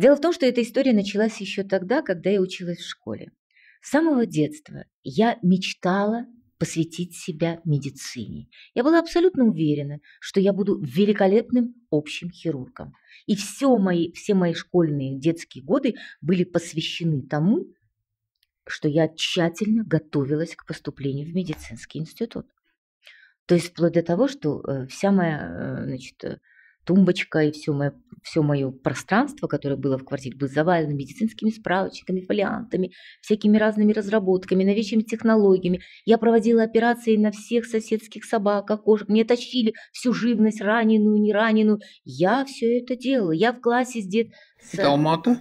Дело в том, что эта история началась еще тогда, когда я училась в школе. С самого детства я мечтала посвятить себя медицине. Я была абсолютно уверена, что я буду великолепным общим хирургом. И все мои, все мои школьные детские годы были посвящены тому, что я тщательно готовилась к поступлению в медицинский институт. То есть вплоть до того, что э, вся моя э, значит, э, тумбочка и все мое, все мое пространство, которое было в квартире, было завалено медицинскими справочниками, фолиантами, всякими разными разработками, новейшими технологиями. Я проводила операции на всех соседских собаках, кошек. Мне тащили всю живность, раненую, не раненую. Я все это делала. Я в классе с дед... Это Алмата?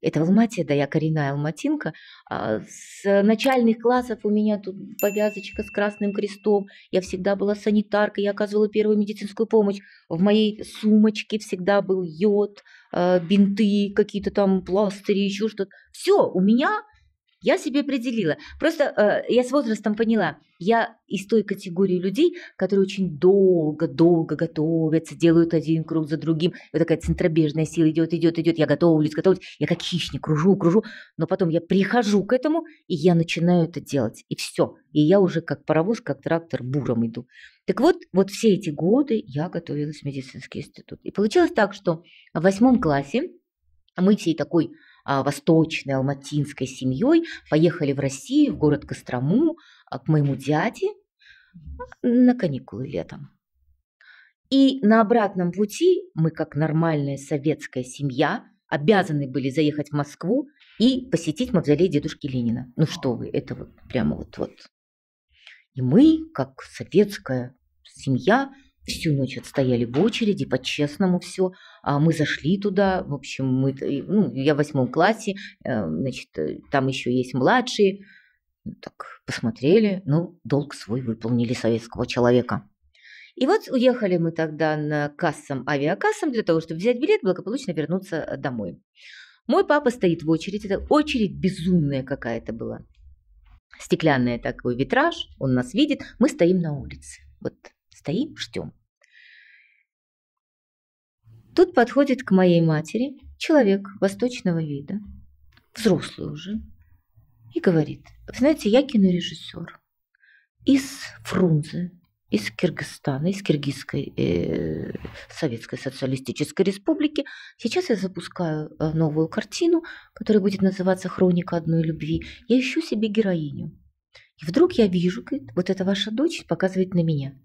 Это Алматия, да, я коренная алматинка. А, с начальных классов у меня тут повязочка с красным крестом. Я всегда была санитаркой, я оказывала первую медицинскую помощь. В моей сумочке всегда был йод, а, бинты, какие-то там пластыри, еще что-то. Все, у меня я себе определила. Просто э, я с возрастом поняла, я из той категории людей, которые очень долго-долго готовятся, делают один круг за другим. Вот такая центробежная сила идет, идет, идет. Я готовлюсь, готовлюсь. Я как хищник кружу, кружу. Но потом я прихожу к этому, и я начинаю это делать. И все. И я уже как паровоз, как трактор буром иду. Так вот, вот все эти годы я готовилась в медицинский институт. И получилось так, что в восьмом классе мы всей такой а, восточной алматинской семьей поехали в Россию, в город Кострому, а, к моему дяде на каникулы летом. И на обратном пути мы, как нормальная советская семья, обязаны были заехать в Москву и посетить мавзолей дедушки Ленина. Ну что вы, это вот прямо вот-вот. И мы, как советская семья, всю ночь отстояли в очереди, по-честному все. А мы зашли туда, в общем, мы, ну, я в восьмом классе, э, значит, э, там еще есть младшие. Ну, так, посмотрели, ну, долг свой выполнили советского человека. И вот уехали мы тогда на кассам, авиакассам, для того, чтобы взять билет, благополучно вернуться э, домой. Мой папа стоит в очереди, это очередь безумная какая-то была. Стеклянный такой витраж, он нас видит, мы стоим на улице. Вот стоим, ждем. Тут подходит к моей матери человек восточного вида, взрослый уже, и говорит, знаете, я кинорежиссер из Фрунзе, из Киргизстана, из Киргизской э, Советской Социалистической Республики. Сейчас я запускаю э, новую картину, которая будет называться «Хроника одной любви». Я ищу себе героиню. И вдруг я вижу, говорит, вот эта ваша дочь показывает на меня.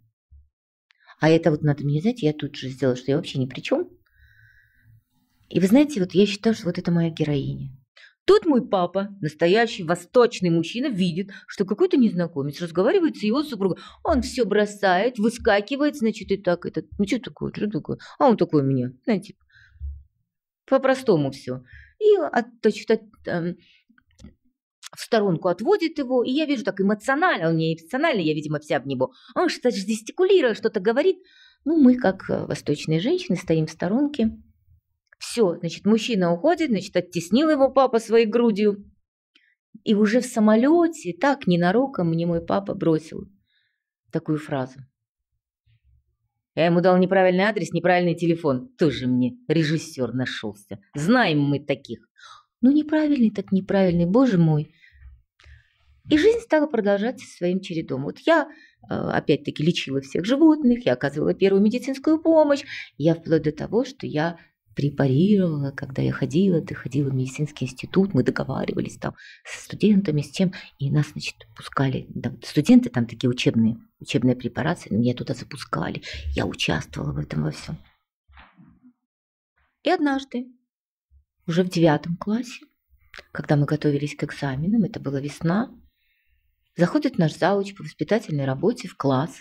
А это вот надо мне, знать, я тут же сделала, что я вообще ни при чем. И вы знаете, вот я считаю, что вот это моя героиня. Тут мой папа, настоящий восточный мужчина, видит, что какой-то незнакомец разговаривает с его супругом. Он все бросает, выскакивает, значит, и так, и Ну, что такое, что такое? А он такой у меня, знаете, по-простому все. И от, значит, от, э, в сторонку отводит его, и я вижу так эмоционально, он не эмоционально, я, видимо, вся в него. Он что-то жестикулирует, что-то говорит. Ну, мы, как э, восточные женщины, стоим в сторонке, все, значит, мужчина уходит, значит, оттеснил его папа своей грудью. И уже в самолете так ненароком мне мой папа бросил такую фразу. Я ему дал неправильный адрес, неправильный телефон. Тоже мне режиссер нашелся. Знаем мы таких. Ну, неправильный так неправильный, боже мой. И жизнь стала продолжаться своим чередом. Вот я, э, опять-таки, лечила всех животных, я оказывала первую медицинскую помощь, я вплоть до того, что я препарировала, когда я ходила, ты ходила в медицинский институт, мы договаривались там с студентами, с чем и нас, значит, пускали, там, студенты там такие учебные, учебные препарации, меня туда запускали, я участвовала в этом во всем. И однажды, уже в девятом классе, когда мы готовились к экзаменам, это была весна, заходит наш зауч по воспитательной работе в класс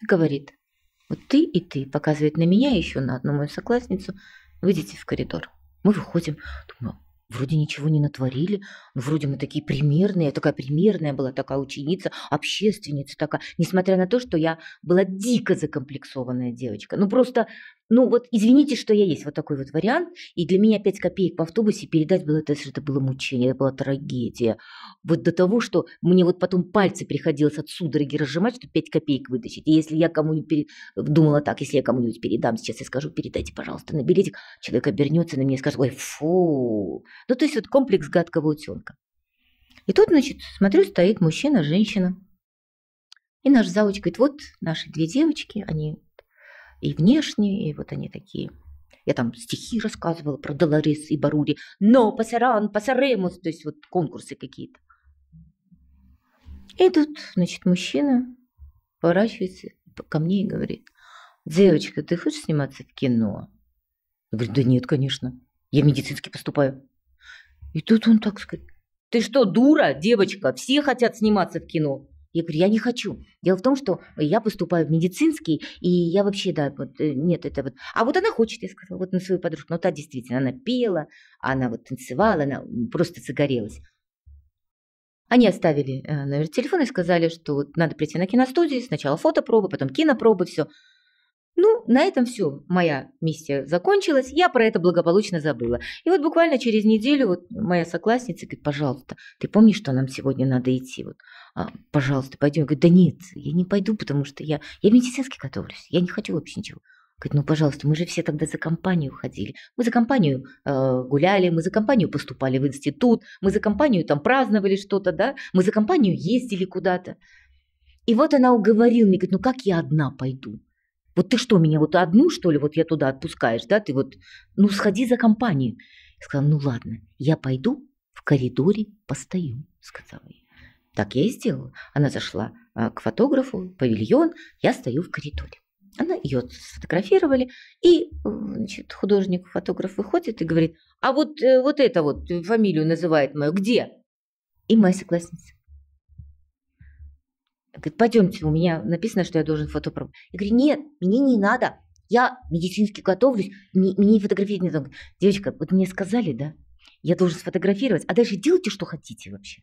и говорит – вот ты и ты, показывает на меня еще на одну мою соклассницу, выйдите в коридор. Мы выходим, думаю, вроде ничего не натворили, ну вроде мы такие примерные, я такая примерная была, такая ученица, общественница такая, несмотря на то, что я была дико закомплексованная девочка. Ну просто ну вот извините, что я есть, вот такой вот вариант. И для меня 5 копеек в автобусе передать было, это, это было мучение, это была трагедия. Вот до того, что мне вот потом пальцы приходилось от судороги разжимать, чтобы 5 копеек вытащить. И если я кому-нибудь пере... думала так, если я кому-нибудь передам, сейчас я скажу, передайте, пожалуйста, на билетик. Человек обернется на меня и скажет, ой, фу. Ну то есть вот комплекс гадкого утенка. И тут, значит, смотрю, стоит мужчина, женщина. И наш зауч говорит, вот наши две девочки, они и внешние и вот они такие. Я там стихи рассказывала про Долорес и Барури, но Пасаран, Пасаремус, то есть вот конкурсы какие-то. И тут, значит, мужчина поворачивается ко мне и говорит, девочка, ты хочешь сниматься в кино? Я говорю, да нет, конечно, я медицински поступаю. И тут он так говорит ты что, дура, девочка, все хотят сниматься в кино. Я говорю, я не хочу. Дело в том, что я поступаю в медицинский, и я вообще, да, вот, э, нет, это вот. А вот она хочет, я сказала, вот на свою подружку. Но та действительно, она пела, она вот танцевала, она просто загорелась. Они оставили э, номер телефона и сказали, что надо прийти на киностудию, сначала фотопробы, потом кинопробы, все. Ну, на этом все. Моя миссия закончилась. Я про это благополучно забыла. И вот буквально через неделю вот моя соклассница говорит, пожалуйста, ты помнишь, что нам сегодня надо идти? Вот, а, пожалуйста, пойдем. Я говорю, да нет, я не пойду, потому что я, я медицински готовлюсь. Я не хочу вообще ничего. Говорит, ну, пожалуйста, мы же все тогда за компанию ходили. Мы за компанию э, гуляли, мы за компанию поступали в институт, мы за компанию там праздновали что-то, да, мы за компанию ездили куда-то. И вот она уговорила меня, говорит, ну как я одна пойду? Вот ты что, меня вот одну, что ли, вот я туда отпускаешь, да? Ты вот, ну, сходи за компанию. Я сказала, ну, ладно, я пойду в коридоре постою, сказала я. Так я и сделала. Она зашла а, к фотографу, павильон, я стою в коридоре. Она ее сфотографировали, и э, значит, художник, фотограф выходит и говорит, а вот, э, вот это вот фамилию называет мою, где? И моя согласница, Говорит, пойдемте, у меня написано, что я должен фотопроб. Я говорю, нет, мне не надо. Я медицински готовлюсь, мне, мне фотографировать не надо. Девочка, вот мне сказали, да, я должен сфотографировать, а дальше делайте, что хотите вообще.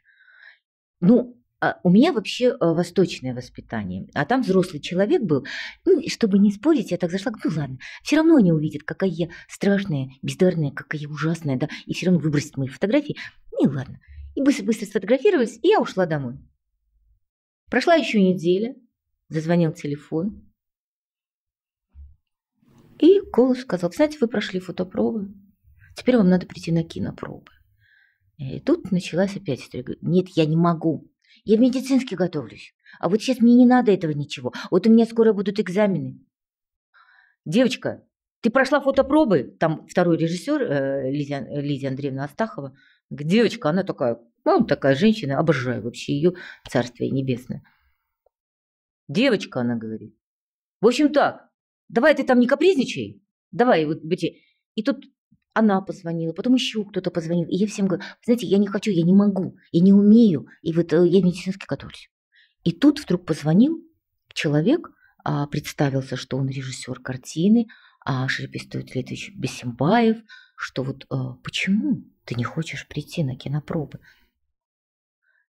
Ну, а у меня вообще э, восточное воспитание, а там взрослый человек был. Ну, чтобы не спорить, я так зашла, ну ладно, все равно они увидят, какая я страшная, бездарная, какая я ужасная, да, и все равно выбросят мои фотографии. Ну ладно. И быстро-быстро сфотографировались, и я ушла домой. Прошла еще неделя, зазвонил телефон. И голос сказал, знаете, вы прошли фотопробы, теперь вам надо прийти на кинопробы. И тут началась опять история. Нет, я не могу. Я медицински готовлюсь. А вот сейчас мне не надо этого ничего. Вот у меня скоро будут экзамены. Девочка, ты прошла фотопробы? Там второй режиссер, э, Лидия, Лидия Андреевна Астахова. Девочка, она такая, Мама такая женщина, обожаю вообще ее, царствие небесное. Девочка, она говорит. В общем так, давай ты там не капризничай, давай вот эти. И тут она позвонила, потом еще кто-то позвонил. И я всем говорю, знаете, я не хочу, я не могу, я не умею, и вот э, я медицинский готовлюсь. И тут вдруг позвонил человек, а, представился, что он режиссер картины, а шрепестует Литович Бесимбаев, что вот э, почему ты не хочешь прийти на кинопробы?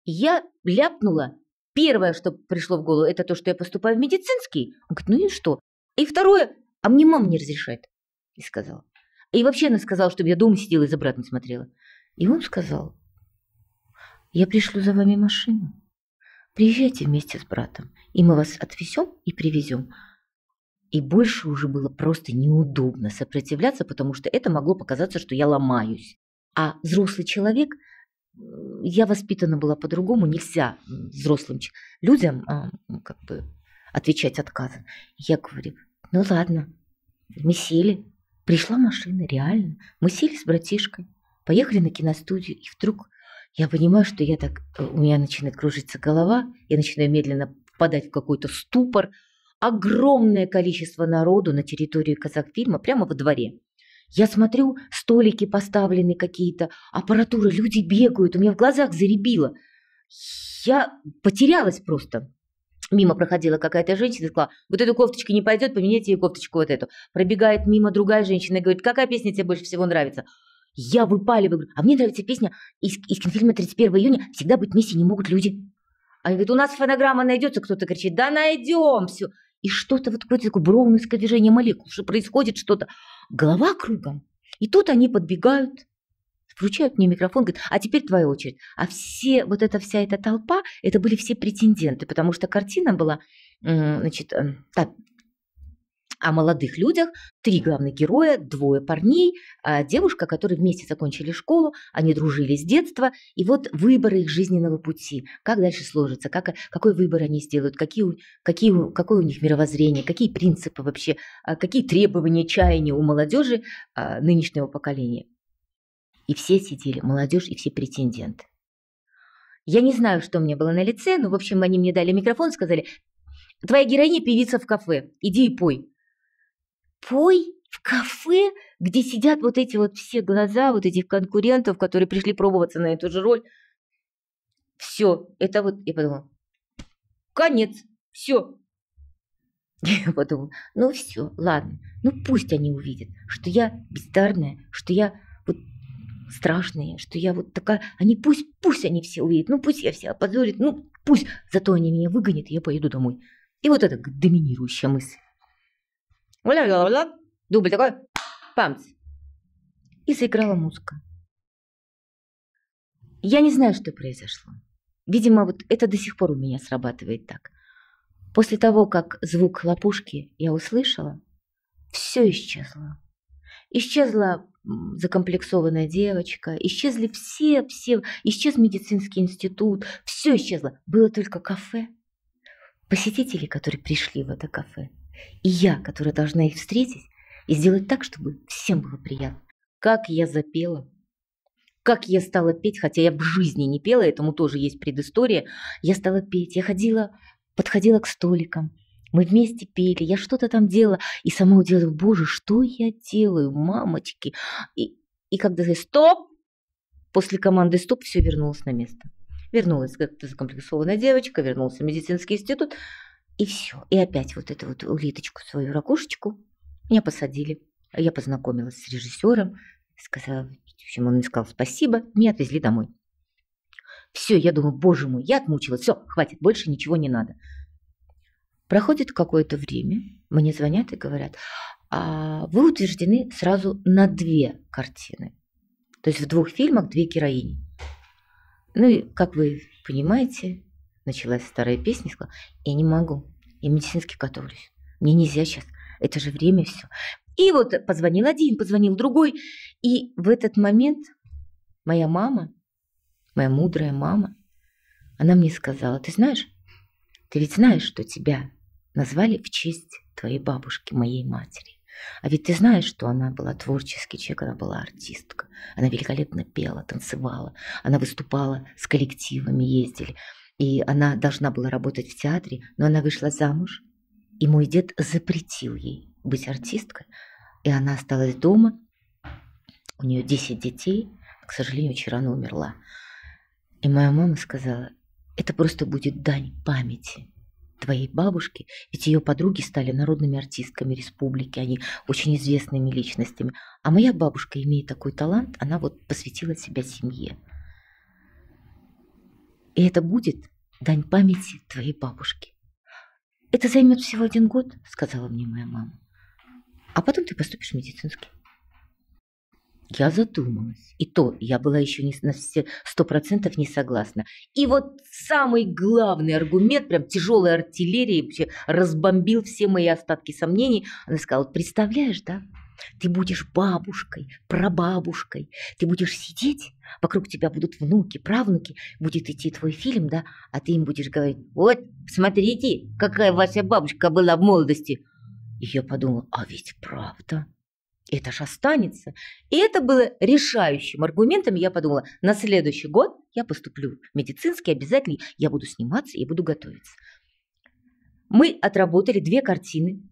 Я ляпнула. Первое, что пришло в голову, это то, что я поступаю в медицинский. Он говорит, ну и что? И второе, а мне мама не разрешает. И сказала. И вообще она сказала, чтобы я дома сидела и за братом смотрела. И он сказал, я пришлю за вами машину. Приезжайте вместе с братом, и мы вас отвезем и привезем. И больше уже было просто неудобно сопротивляться, потому что это могло показаться, что я ломаюсь. А взрослый человек я воспитана была по-другому, нельзя взрослым людям а, как бы отвечать отказом. Я говорю, ну ладно, мы сели, пришла машина, реально, мы сели с братишкой, поехали на киностудию, и вдруг я понимаю, что я так, э, у меня начинает кружиться голова, я начинаю медленно впадать в какой-то ступор, огромное количество народу на территории казахфильма прямо во дворе. Я смотрю, столики поставлены какие-то, аппаратура, люди бегают, у меня в глазах заребило. Я потерялась просто. Мимо проходила какая-то женщина и сказала, вот эту кофточку не пойдет, поменяйте ее кофточку вот эту. Пробегает мимо другая женщина и говорит, какая песня тебе больше всего нравится? Я выпаливаю, говорю, а мне нравится песня из, из кинофильма «31 июня» «Всегда быть вместе не могут люди». Они говорят, у нас фонограмма найдется, кто-то кричит, да найдем все. И что-то вот какое-то такое броуновское движение молекул, что происходит что-то голова кругом. И тут они подбегают, вручают мне микрофон, говорят, а теперь твоя очередь. А все, вот эта вся эта толпа, это были все претенденты, потому что картина была, значит, э, та, о молодых людях. Три главных героя, двое парней, а, девушка, которые вместе закончили школу, они дружили с детства. И вот выбор их жизненного пути, как дальше сложится, как, какой выбор они сделают, какие, какие, какое у них мировоззрение, какие принципы вообще, а, какие требования, чаяния у молодежи а, нынешнего поколения. И все сидели, молодежь и все претенденты. Я не знаю, что у меня было на лице, но, в общем, они мне дали микрофон, сказали, твоя героиня певица в кафе, иди и пой пой в кафе, где сидят вот эти вот все глаза вот этих конкурентов, которые пришли пробоваться на эту же роль. Все, это вот, я подумала, конец, все. Я подумала, ну все, ладно, ну пусть они увидят, что я бездарная, что я вот страшная, что я вот такая... Они пусть, пусть они все увидят, ну пусть я вся опозорит, ну пусть, зато они меня выгонят, и я поеду домой. И вот это доминирующая мысль. Дубль такой, памц. И сыграла музыка. Я не знаю, что произошло. Видимо, вот это до сих пор у меня срабатывает так. После того, как звук хлопушки я услышала, все исчезло. Исчезла закомплексованная девочка, исчезли все, все, исчез медицинский институт, все исчезло. Было только кафе. Посетители, которые пришли в это кафе, и я, которая должна их встретить, и сделать так, чтобы всем было приятно. Как я запела, как я стала петь, хотя я в жизни не пела, этому тоже есть предыстория. Я стала петь, я ходила, подходила к столикам, мы вместе пели, я что-то там делала, и сама удивилась: боже, что я делаю, мамочки. И, и когда я стоп, после команды стоп, все вернулось на место. Вернулась как-то закомплексованная девочка, вернулся в медицинский институт, и все. И опять вот эту вот улиточку, свою ракушечку. Меня посадили. А я познакомилась с режиссером. Сказала, в общем, он мне сказал спасибо. Меня отвезли домой. Все, я думаю, боже мой, я отмучилась. Все, хватит, больше ничего не надо. Проходит какое-то время, мне звонят и говорят, а вы утверждены сразу на две картины. То есть в двух фильмах две героини. Ну и, как вы понимаете, началась старая песня, сказала, я не могу, я медицински готовлюсь, мне нельзя сейчас, это же время все. И вот позвонил один, позвонил другой, и в этот момент моя мама, моя мудрая мама, она мне сказала, ты знаешь, ты ведь знаешь, что тебя назвали в честь твоей бабушки, моей матери. А ведь ты знаешь, что она была творческий человек, она была артистка. Она великолепно пела, танцевала, она выступала с коллективами, ездили и она должна была работать в театре, но она вышла замуж, и мой дед запретил ей быть артисткой, и она осталась дома, у нее 10 детей, а, к сожалению, вчера она умерла. И моя мама сказала, это просто будет дань памяти твоей бабушки, ведь ее подруги стали народными артистками республики, они очень известными личностями. А моя бабушка, имеет такой талант, она вот посвятила себя семье. И это будет дань памяти твоей бабушки. Это займет всего один год, сказала мне моя мама. А потом ты поступишь в медицинский. Я задумалась. И то я была еще не, на все сто процентов не согласна. И вот самый главный аргумент, прям тяжелая артиллерия, вообще разбомбил все мои остатки сомнений. Она сказала, представляешь, да, ты будешь бабушкой, прабабушкой. Ты будешь сидеть, вокруг тебя будут внуки, правнуки, будет идти твой фильм, да, а ты им будешь говорить, вот, смотрите, какая ваша бабушка была в молодости. И я подумала, а ведь правда, это ж останется. И это было решающим аргументом. Я подумала, на следующий год я поступлю в медицинский, обязательно я буду сниматься, и буду готовиться. Мы отработали две картины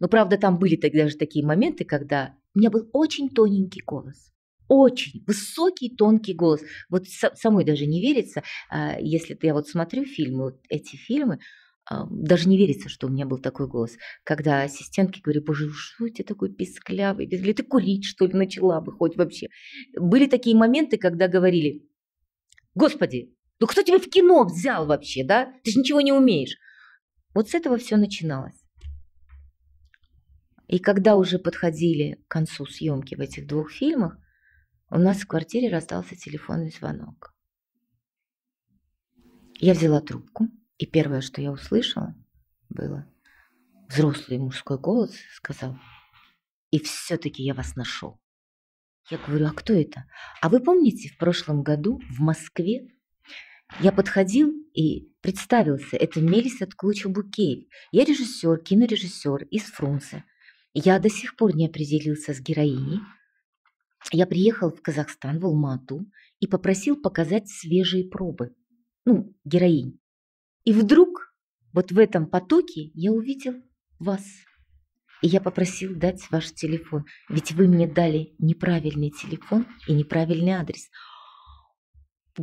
но, правда, там были тогда же такие моменты, когда у меня был очень тоненький голос. Очень высокий, тонкий голос. Вот самой даже не верится, а, если я вот смотрю фильмы, вот эти фильмы, а, даже не верится, что у меня был такой голос. Когда ассистентки говорю, боже, ну что у тебя такой писклявый, писклявый, ты курить, что ли, начала бы хоть вообще. Были такие моменты, когда говорили, господи, ну кто тебя в кино взял вообще, да? Ты же ничего не умеешь. Вот с этого все начиналось. И когда уже подходили к концу съемки в этих двух фильмах, у нас в квартире раздался телефонный звонок. Я взяла трубку, и первое, что я услышала, было взрослый мужской голос сказал, «И все-таки я вас нашел». Я говорю, а кто это? А вы помните, в прошлом году в Москве я подходил и представился. Это Мелис от Клуча Букеев. Я режиссер, кинорежиссер из Фрунзе. Я до сих пор не определился с героиней. Я приехал в Казахстан, в Алмату, и попросил показать свежие пробы. Ну, героинь. И вдруг вот в этом потоке я увидел вас. И я попросил дать ваш телефон, ведь вы мне дали неправильный телефон и неправильный адрес –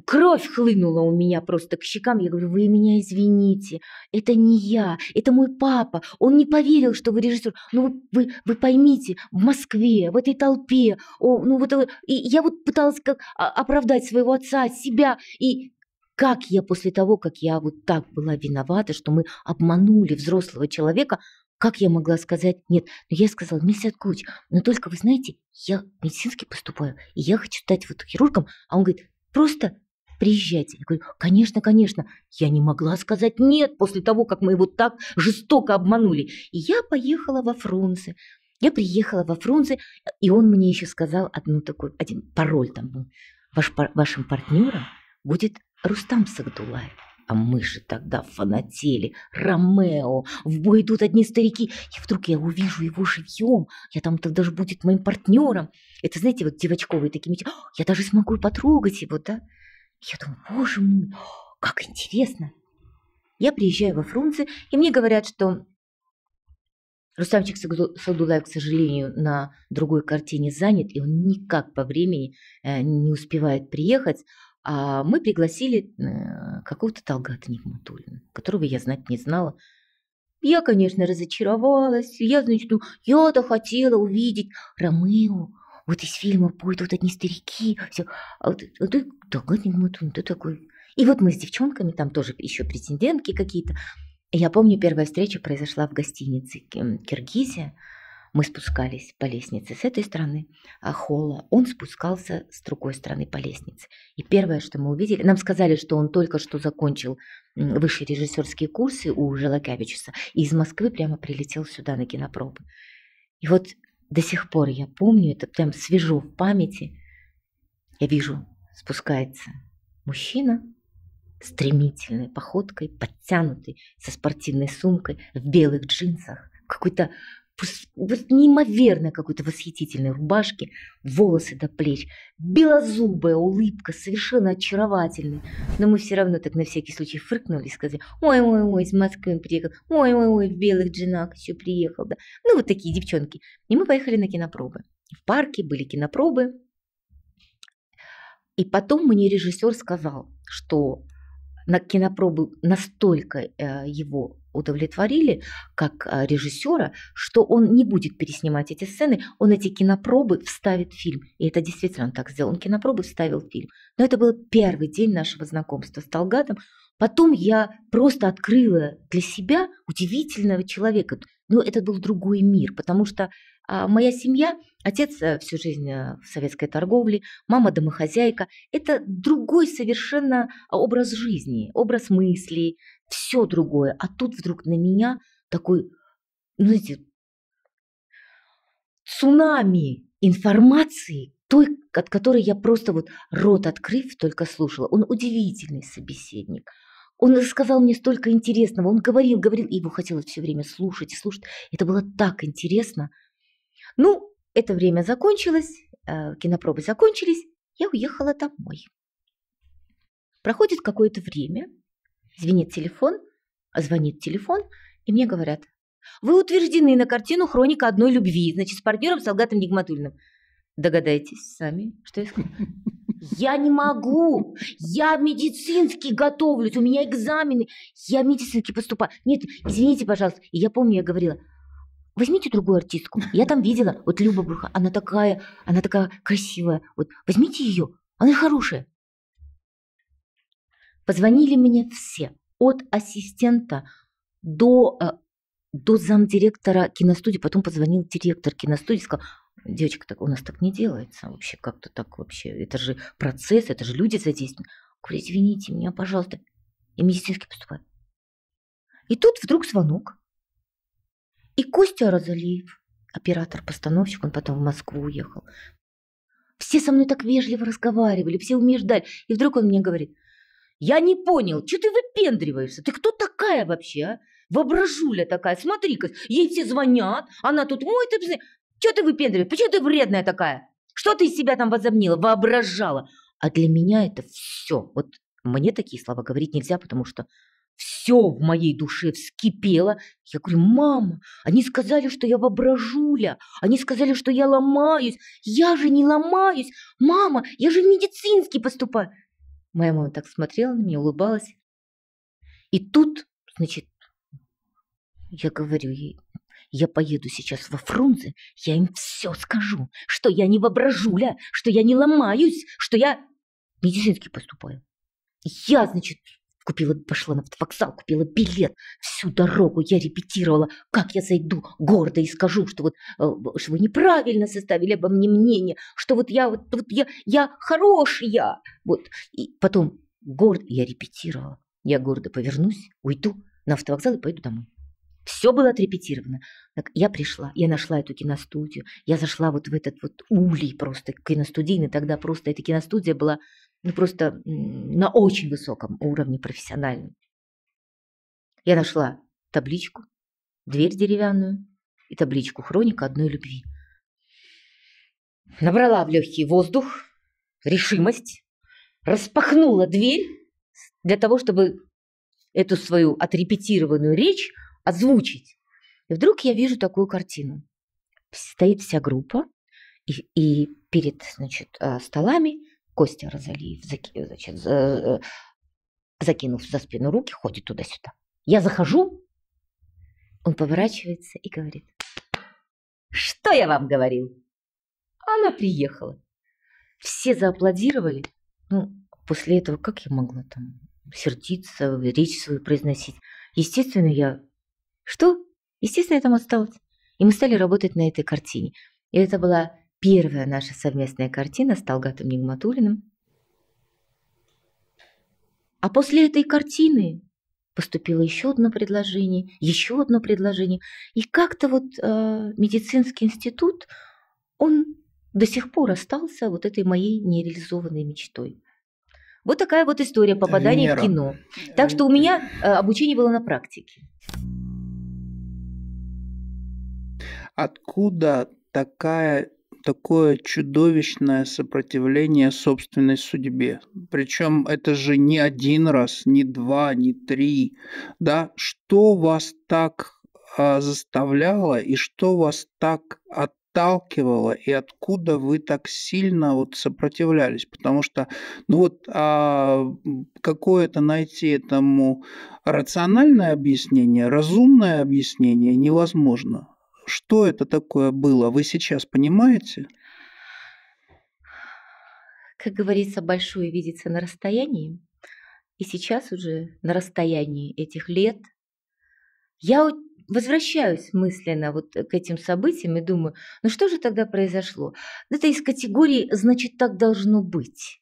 кровь хлынула у меня просто к щекам. Я говорю, вы меня извините, это не я, это мой папа. Он не поверил, что вы режиссер. Ну, вы, вы вы поймите, в Москве, в этой толпе, о, ну вот, э, и я вот пыталась как а, оправдать своего отца, себя, и как я после того, как я вот так была виновата, что мы обманули взрослого человека, как я могла сказать нет? Но я сказала, мистер Куч, но только, вы знаете, я медицинский поступаю, и я хочу стать вот хирургом. А он говорит, просто приезжайте. Я говорю, конечно, конечно. Я не могла сказать нет после того, как мы его так жестоко обманули. И я поехала во Фрунзе. Я приехала во Фрунзе, и он мне еще сказал одну такую один пароль там был. Ваш, вашим партнером будет Рустам Сагдулаев. А мы же тогда фанатели. Ромео, в бой идут одни старики. И вдруг я увижу его живьем. Я там тогда же будет моим партнером. Это, знаете, вот девочковые такие «А, Я даже смогу потрогать его, да? Я думаю, боже мой, как интересно. Я приезжаю во Фрунзе, и мне говорят, что Рустамчик Садулаев, к сожалению, на другой картине занят, и он никак по времени э, не успевает приехать. А мы пригласили э, какого-то Талгата Нигматуллина, которого я знать не знала. Я, конечно, разочаровалась. Я, значит, ну, я-то хотела увидеть Ромео. Вот из фильма «Пойдут одни старики». Все. А ты, а такой Нигматуллин, ты такой. И вот мы с девчонками, там тоже еще претендентки какие-то. Я помню, первая встреча произошла в гостинице Киргизия. Мы спускались по лестнице с этой стороны а холла, он спускался с другой стороны по лестнице. И первое, что мы увидели, нам сказали, что он только что закончил высшие режиссерские курсы у Желакевичуса и из Москвы прямо прилетел сюда на кинопробы. И вот до сих пор я помню, это прям свежо в памяти. Я вижу спускается мужчина, стремительной походкой, подтянутый, со спортивной сумкой, в белых джинсах, какой-то вот неимоверной какой-то восхитительной рубашке, волосы до плеч, белозубая улыбка, совершенно очаровательная. Но мы все равно так на всякий случай фыркнули и сказали, ой-ой-ой, из Москвы он приехал, ой-ой-ой, в белых джинах еще приехал, да. Ну, вот такие девчонки. И мы поехали на кинопробы. В парке были кинопробы, и потом мне режиссер сказал, что на кинопробы настолько э, его удовлетворили, как а, режиссера, что он не будет переснимать эти сцены, он эти кинопробы вставит в фильм. И это действительно он так сделал, он кинопробы вставил в фильм. Но это был первый день нашего знакомства с Толгатом. Потом я просто открыла для себя удивительного человека. Но это был другой мир, потому что а, моя семья, отец э, всю жизнь э, в советской торговле, мама домохозяйка, это другой совершенно образ жизни, образ мыслей, все другое. А тут вдруг на меня такой, ну, знаете, цунами информации, той, от которой я просто вот рот открыв только слушала. Он удивительный собеседник – он рассказал мне столько интересного. Он говорил, говорил, и его хотелось все время слушать и слушать. Это было так интересно. Ну, это время закончилось, э, кинопробы закончились, я уехала домой. Проходит какое-то время, звенит телефон, звонит телефон, и мне говорят, вы утверждены на картину «Хроника одной любви», значит, с партнером Салгатом Нигматульным. Догадайтесь сами, что я сказала. Я не могу. Я медицинский готовлюсь. У меня экзамены. Я медицинский поступаю. Нет, извините, пожалуйста. я помню, я говорила, возьмите другую артистку. Я там видела, вот Люба Бруха, она такая, она такая красивая. Вот возьмите ее, она хорошая. Позвонили мне все, от ассистента до, э, до замдиректора киностудии. Потом позвонил директор киностудии, сказал, Девочка, так у нас так не делается вообще, как-то так вообще. Это же процесс, это же люди задействованы. Говорю, извините меня, пожалуйста. И медицинский поступает. И тут вдруг звонок. И Костя Розалиев, оператор-постановщик, он потом в Москву уехал. Все со мной так вежливо разговаривали, все умеют И вдруг он мне говорит, я не понял, что ты выпендриваешься? Ты кто такая вообще, а? Воображуля такая, смотри-ка, ей все звонят, она тут моет обязательно. Чего ты выпендриваешь? Почему ты вредная такая? Что ты из себя там возомнила, воображала? А для меня это все. Вот мне такие слова говорить нельзя, потому что все в моей душе вскипело. Я говорю, мама, они сказали, что я воображуля. Они сказали, что я ломаюсь. Я же не ломаюсь. Мама, я же медицинский поступаю. Моя мама так смотрела на меня, улыбалась. И тут, значит, я говорю ей, я поеду сейчас во Фрунзе, я им все скажу, что я не воображуля, что я не ломаюсь, что я медицинский поступаю. Я, значит, купила, пошла на вокзал, купила билет. Всю дорогу я репетировала, как я зайду гордо и скажу, что вот э, что вы неправильно составили обо мне мнение, что вот я вот, вот я, я хорошая. Вот. И потом гордо я репетировала. Я гордо повернусь, уйду на автовокзал и пойду домой. Все было отрепетировано. Так, я пришла, я нашла эту киностудию, я зашла вот в этот вот улей просто киностудийный, тогда просто эта киностудия была ну, просто на очень высоком уровне профессиональном. Я нашла табличку, дверь деревянную и табличку «Хроника одной любви». Набрала в легкий воздух, решимость, распахнула дверь для того, чтобы эту свою отрепетированную речь озвучить. И вдруг я вижу такую картину. Стоит вся группа, и, и перед значит, э, столами Костя Розалиев, э, значит, э, закинув за спину руки, ходит туда-сюда. Я захожу, он поворачивается и говорит, что я вам говорил? Она приехала. Все зааплодировали. Ну, после этого как я могла там сердиться, речь свою произносить? Естественно, я что? Естественно, я там осталась. И мы стали работать на этой картине. И это была первая наша совместная картина с Талгатом Нигматулиным. А после этой картины поступило еще одно предложение, еще одно предложение. И как-то вот э, медицинский институт, он до сих пор остался вот этой моей нереализованной мечтой. Вот такая вот история попадания Венера. в кино. Так что у меня э, э обучение было на практике. Откуда такая, такое чудовищное сопротивление собственной судьбе? Причем это же не один раз, не два, не три. Да? Что вас так а, заставляло и что вас так от отталкивало и откуда вы так сильно вот сопротивлялись? Потому что, ну вот, а какое-то найти этому рациональное объяснение, разумное объяснение невозможно что это такое было, вы сейчас понимаете? Как говорится, большое видится на расстоянии. И сейчас уже на расстоянии этих лет я возвращаюсь мысленно вот к этим событиям и думаю, ну что же тогда произошло? Это из категории «значит, так должно быть».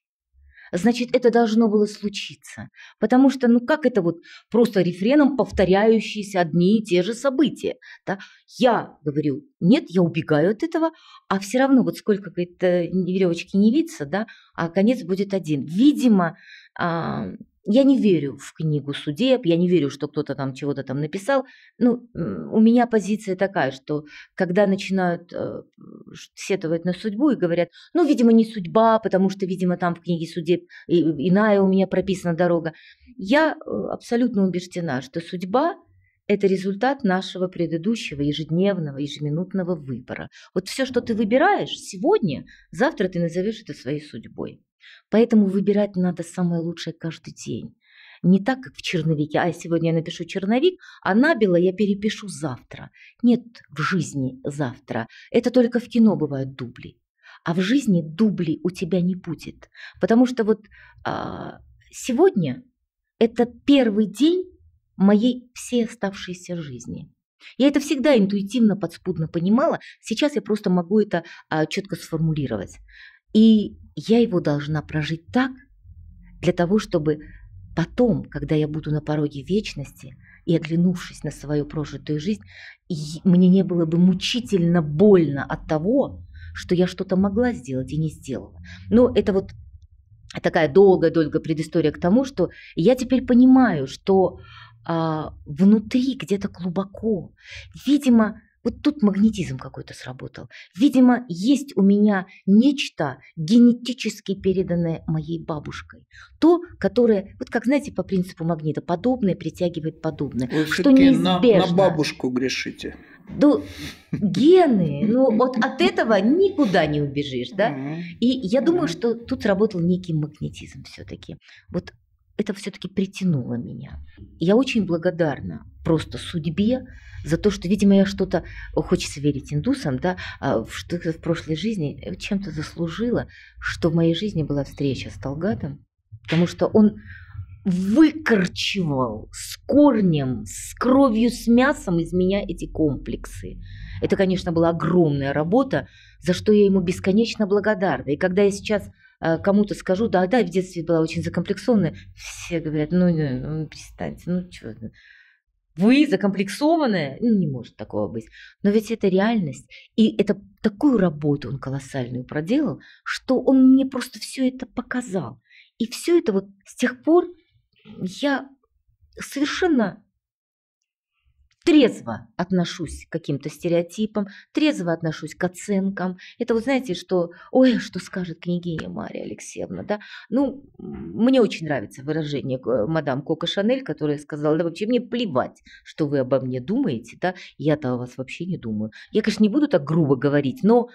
Значит, это должно было случиться. Потому что, ну как это вот просто рефреном повторяющиеся одни и те же события? Да? Я говорю, нет, я убегаю от этого, а все равно вот сколько, говорит, э, веревочки не виться, да, а конец будет один. Видимо, а, я не верю в книгу судеб, я не верю, что кто-то там чего-то там написал. Ну, у меня позиция такая, что когда начинают э, сетовать на судьбу и говорят, ну, видимо, не судьба, потому что, видимо, там в книге судеб и, иная у меня прописана дорога. Я э, абсолютно убеждена, что судьба – это результат нашего предыдущего ежедневного, ежеминутного выбора. Вот все, что ты выбираешь сегодня, завтра ты назовешь это своей судьбой. Поэтому выбирать надо самое лучшее каждый день. Не так, как в черновике, а сегодня я напишу черновик, а набело я перепишу завтра. Нет в жизни завтра. Это только в кино бывают дубли. А в жизни дубли у тебя не будет. Потому что вот а, сегодня это первый день моей всей оставшейся жизни. Я это всегда интуитивно, подспудно понимала. Сейчас я просто могу это а, четко сформулировать. И я его должна прожить так, для того, чтобы потом, когда я буду на пороге вечности и оглянувшись на свою прожитую жизнь, мне не было бы мучительно больно от того, что я что-то могла сделать и не сделала. Но это вот такая долгая-долгая предыстория к тому, что я теперь понимаю, что а, внутри где-то глубоко, видимо, вот тут магнетизм какой-то сработал. Видимо, есть у меня нечто генетически переданное моей бабушкой. То, которое, вот как, знаете, по принципу магнита, подобное притягивает подобное. Вы что неизбежно. На, на бабушку грешите. Ну, гены, ну вот от этого никуда не убежишь, да? И я думаю, что тут работал некий магнетизм все-таки. Вот это все-таки притянуло меня. Я очень благодарна просто судьбе за то, что, видимо, я что-то, хочется верить индусам, да, а, что в прошлой жизни э, чем-то заслужила, что в моей жизни была встреча с Талгатом, потому что он выкорчевал с корнем, с кровью, с мясом из меня эти комплексы. Это, конечно, была огромная работа, за что я ему бесконечно благодарна. И когда я сейчас Э, кому-то скажу, да, да, в детстве была очень закомплексованная, все говорят, ну, ну, ну перестаньте, ну, что вы закомплексованная, ну, не может такого быть. Но ведь это реальность. И это такую работу он колоссальную проделал, что он мне просто все это показал. И все это вот с тех пор я совершенно трезво отношусь к каким-то стереотипам, трезво отношусь к оценкам. Это вот знаете, что, ой, а что скажет княгиня Мария Алексеевна, да? Ну, мне очень нравится выражение мадам Кока Шанель, которая сказала, да вообще мне плевать, что вы обо мне думаете, да? Я-то о вас вообще не думаю. Я, конечно, не буду так грубо говорить, но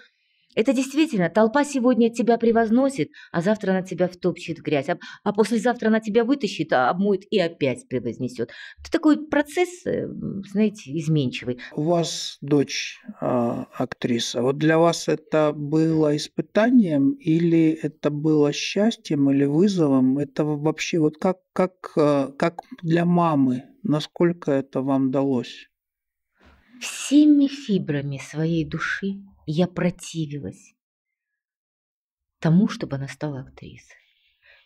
это действительно, толпа сегодня тебя превозносит, а завтра она тебя втопчет в грязь, а, а послезавтра она тебя вытащит, а обмоет и опять превознесет. Это такой процесс, э, знаете, изменчивый. У вас дочь а, актриса. Вот для вас это было испытанием или это было счастьем или вызовом? Это вообще вот как, как, э, как для мамы, насколько это вам далось? Всеми фибрами своей души я противилась тому, чтобы она стала актрисой.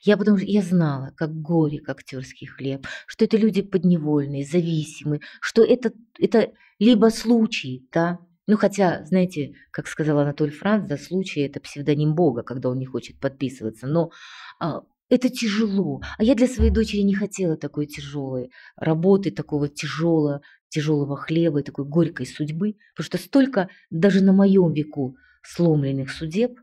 Я, потому, я знала, как горе, актерский хлеб, что это люди подневольные, зависимые, что это, это либо случай, да, ну, хотя, знаете, как сказал Анатоль Франц, за случай – это псевдоним Бога, когда он не хочет подписываться. Но а, это тяжело. А я для своей дочери не хотела такой тяжелой работы, такого тяжелого, тяжелого хлеба и такой горькой судьбы, потому что столько даже на моем веку сломленных судеб.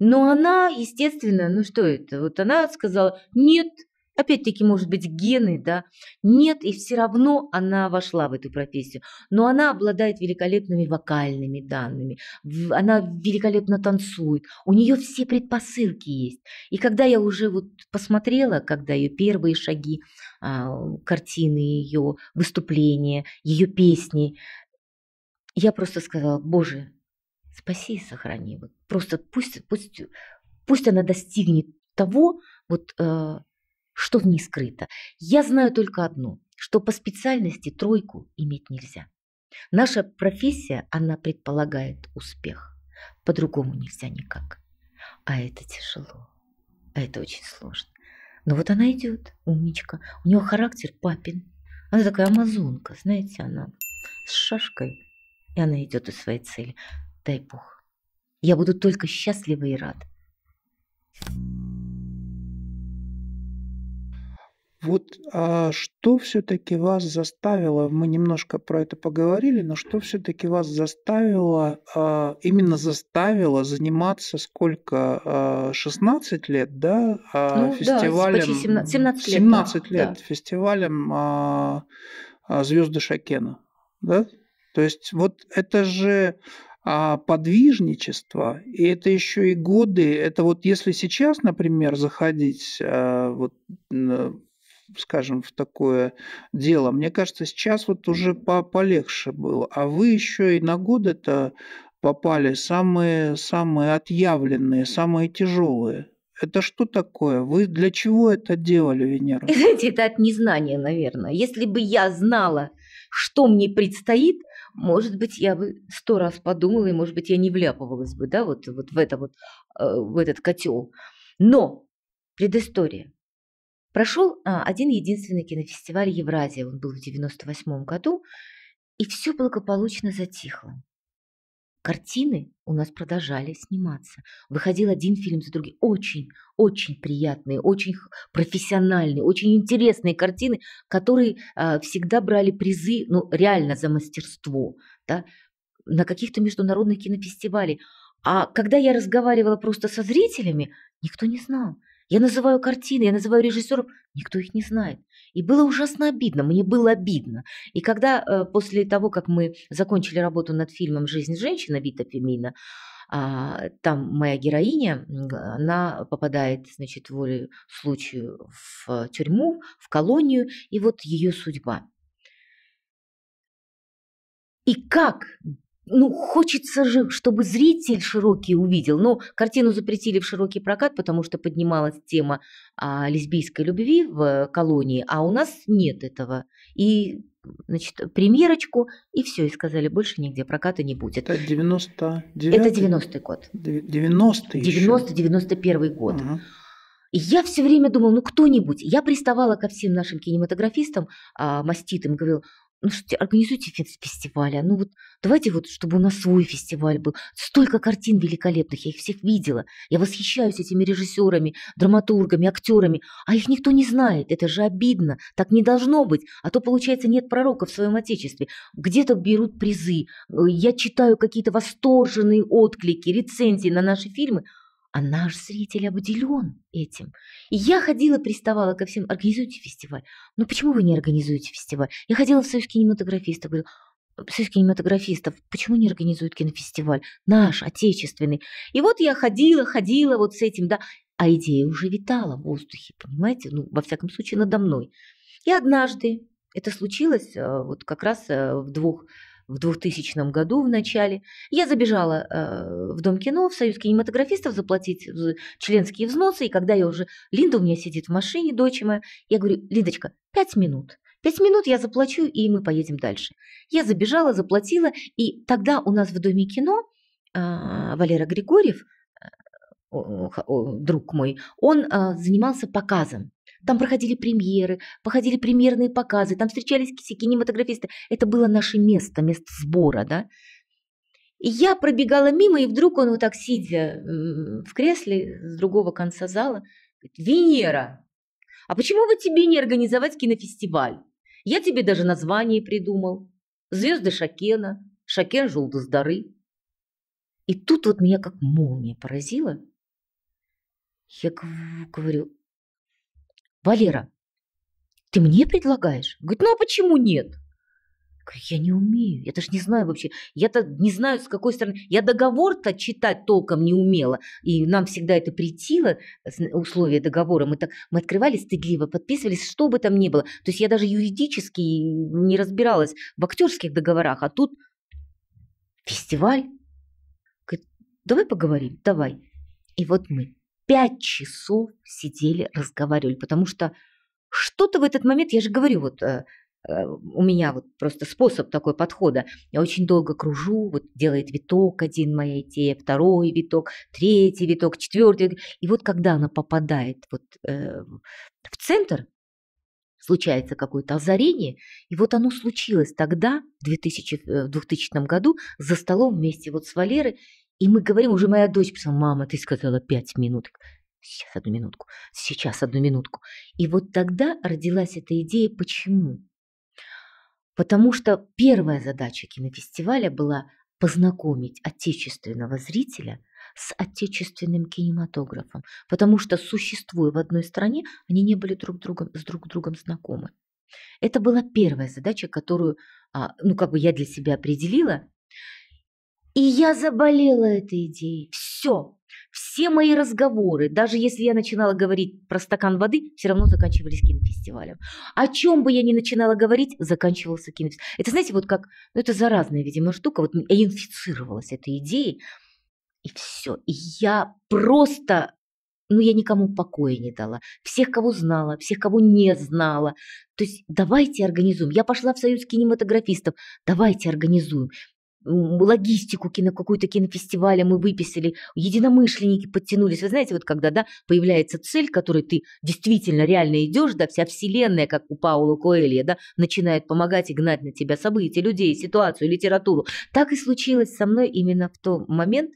Но она, естественно, ну что это, вот она сказала, нет, опять-таки, может быть, гены, да, нет, и все равно она вошла в эту профессию. Но она обладает великолепными вокальными данными, она великолепно танцует, у нее все предпосылки есть. И когда я уже вот посмотрела, когда ее первые шаги, а, картины ее, выступления, ее песни, я просто сказала, боже, спаси и сохрани. Вот просто пусть, пусть, пусть она достигнет того, вот э, что в ней скрыто. Я знаю только одно, что по специальности тройку иметь нельзя. Наша профессия, она предполагает успех. По-другому нельзя никак. А это тяжело. А это очень сложно. Но вот она идет, умничка. У нее характер папин. Она такая амазонка, знаете, она с шашкой. И она идет у своей цели. Дай бог. Я буду только счастлива и рада. Вот а что все-таки вас заставило, мы немножко про это поговорили, но что все-таки вас заставило, а, именно заставило заниматься сколько, а, 16 лет, да, а, ну, фестивалем? Да, почти 17, 17 лет. 17 лет да. фестивалем а, а, «Звезды Шакена», да? То есть вот это же а подвижничество, и это еще и годы, это вот если сейчас, например, заходить а, вот скажем, в такое дело. Мне кажется, сейчас вот уже по полегче было. А вы еще и на год это попали самые, самые отъявленные, самые тяжелые. Это что такое? Вы для чего это делали, Венера? Знаете, это от незнания, наверное. Если бы я знала, что мне предстоит, может быть, я бы сто раз подумала, и, может быть, я не вляпывалась бы, да, вот, вот в это вот, э, в этот котел. Но предыстория. Прошел а, один единственный кинофестиваль Евразия, он был в 98 году, и все благополучно затихло. Картины у нас продолжали сниматься. Выходил один фильм за другим. Очень, очень приятные, очень профессиональные, очень интересные картины, которые э, всегда брали призы, ну, реально за мастерство, да, на каких-то международных кинофестивалях. А когда я разговаривала просто со зрителями, никто не знал – я называю картины, я называю режиссеров, никто их не знает. И было ужасно обидно, мне было обидно. И когда э, после того, как мы закончили работу над фильмом «Жизнь женщины» Вита Фемина, а, там моя героиня, она попадает, значит, волей случаю в тюрьму, в колонию, и вот ее судьба. И как ну, хочется же, чтобы зритель широкий увидел. Но картину запретили в широкий прокат, потому что поднималась тема а, лесбийской любви в колонии, а у нас нет этого. И, значит, премьерочку, и все, и сказали, больше нигде проката не будет. Это 99 Это 90-й год. 90-й 90-91 год. Ага. я все время думала, ну кто-нибудь, я приставала ко всем нашим кинематографистам, а, маститым, говорила, ну, что, организуйте фестиваль, а ну вот давайте вот, чтобы у нас свой фестиваль был. Столько картин великолепных, я их всех видела. Я восхищаюсь этими режиссерами, драматургами, актерами, а их никто не знает, это же обидно, так не должно быть, а то, получается, нет пророка в своем отечестве. Где-то берут призы, э, я читаю какие-то восторженные отклики, рецензии на наши фильмы, а наш зритель обделен этим. И я ходила, приставала ко всем, организуйте фестиваль. Ну почему вы не организуете фестиваль? Я ходила в Союз кинематографистов, говорю, Союз кинематографистов, почему не организуют кинофестиваль? Наш, отечественный. И вот я ходила, ходила вот с этим, да. А идея уже витала в воздухе, понимаете? Ну, во всяком случае, надо мной. И однажды это случилось э, вот как раз э, в двух в 2000 году в начале. Я забежала э, в Дом кино, в Союз кинематографистов заплатить членские взносы. И когда я уже... Линда у меня сидит в машине, дочь моя. Я говорю, Лидочка, пять минут. Пять минут я заплачу, и мы поедем дальше. Я забежала, заплатила. И тогда у нас в Доме кино э, Валера Григорьев, э, друг мой, он э, занимался показом. Там проходили премьеры, проходили премьерные показы, там встречались все кинематографисты. Это было наше место, место сбора, да. И я пробегала мимо, и вдруг он вот так сидя в кресле с другого конца зала, говорит, Венера, а почему бы тебе не организовать кинофестиваль? Я тебе даже название придумал. Звезды Шакена, Шакен Жулдоздары. И тут вот меня как молния поразила. Я говорю, Валера, ты мне предлагаешь? Говорит, ну а почему нет? Я не умею, я даже не знаю вообще. Я-то не знаю, с какой стороны. Я договор-то читать толком не умела. И нам всегда это притило, условия договора. Мы, так, мы открывали стыдливо, подписывались, что бы там ни было. То есть я даже юридически не разбиралась в актерских договорах. А тут фестиваль. Говорит, давай поговорим, давай. И вот мы пять часов сидели, разговаривали, потому что что-то в этот момент, я же говорю, вот э, э, у меня вот просто способ такой подхода. Я очень долго кружу, вот делает виток один моя идея, второй виток, третий виток, четвертый. И вот когда она попадает вот э, в центр, случается какое-то озарение, и вот оно случилось тогда, в 2000, э, в 2000 году, за столом вместе вот с Валерой, и мы говорим, уже моя дочь писала, мама, ты сказала пять минут. Сейчас, одну минутку. Сейчас, одну минутку. И вот тогда родилась эта идея. Почему? Потому что первая задача кинофестиваля была познакомить отечественного зрителя с отечественным кинематографом, потому что существуя в одной стране, они не были друг другом, с друг другом знакомы. Это была первая задача, которую, а, ну как бы я для себя определила, и я заболела этой идеей. Все. Все мои разговоры, даже если я начинала говорить про стакан воды, все равно заканчивались кинофестивалем. О чем бы я ни начинала говорить, заканчивался кинофестивалем. Это, знаете, вот как, ну это заразная, видимо, штука. Вот я инфицировалась этой идеей, и все. И я просто, ну я никому покоя не дала. Всех, кого знала, всех, кого не знала. То есть давайте организуем. Я пошла в союз кинематографистов. Давайте организуем логистику кино, какую-то кинофестиваля мы выписали, единомышленники подтянулись. Вы знаете, вот когда да, появляется цель, которой ты действительно реально идешь, да, вся вселенная, как у Паула Коэлья, да, начинает помогать и гнать на тебя события, людей, ситуацию, литературу. Так и случилось со мной именно в тот момент,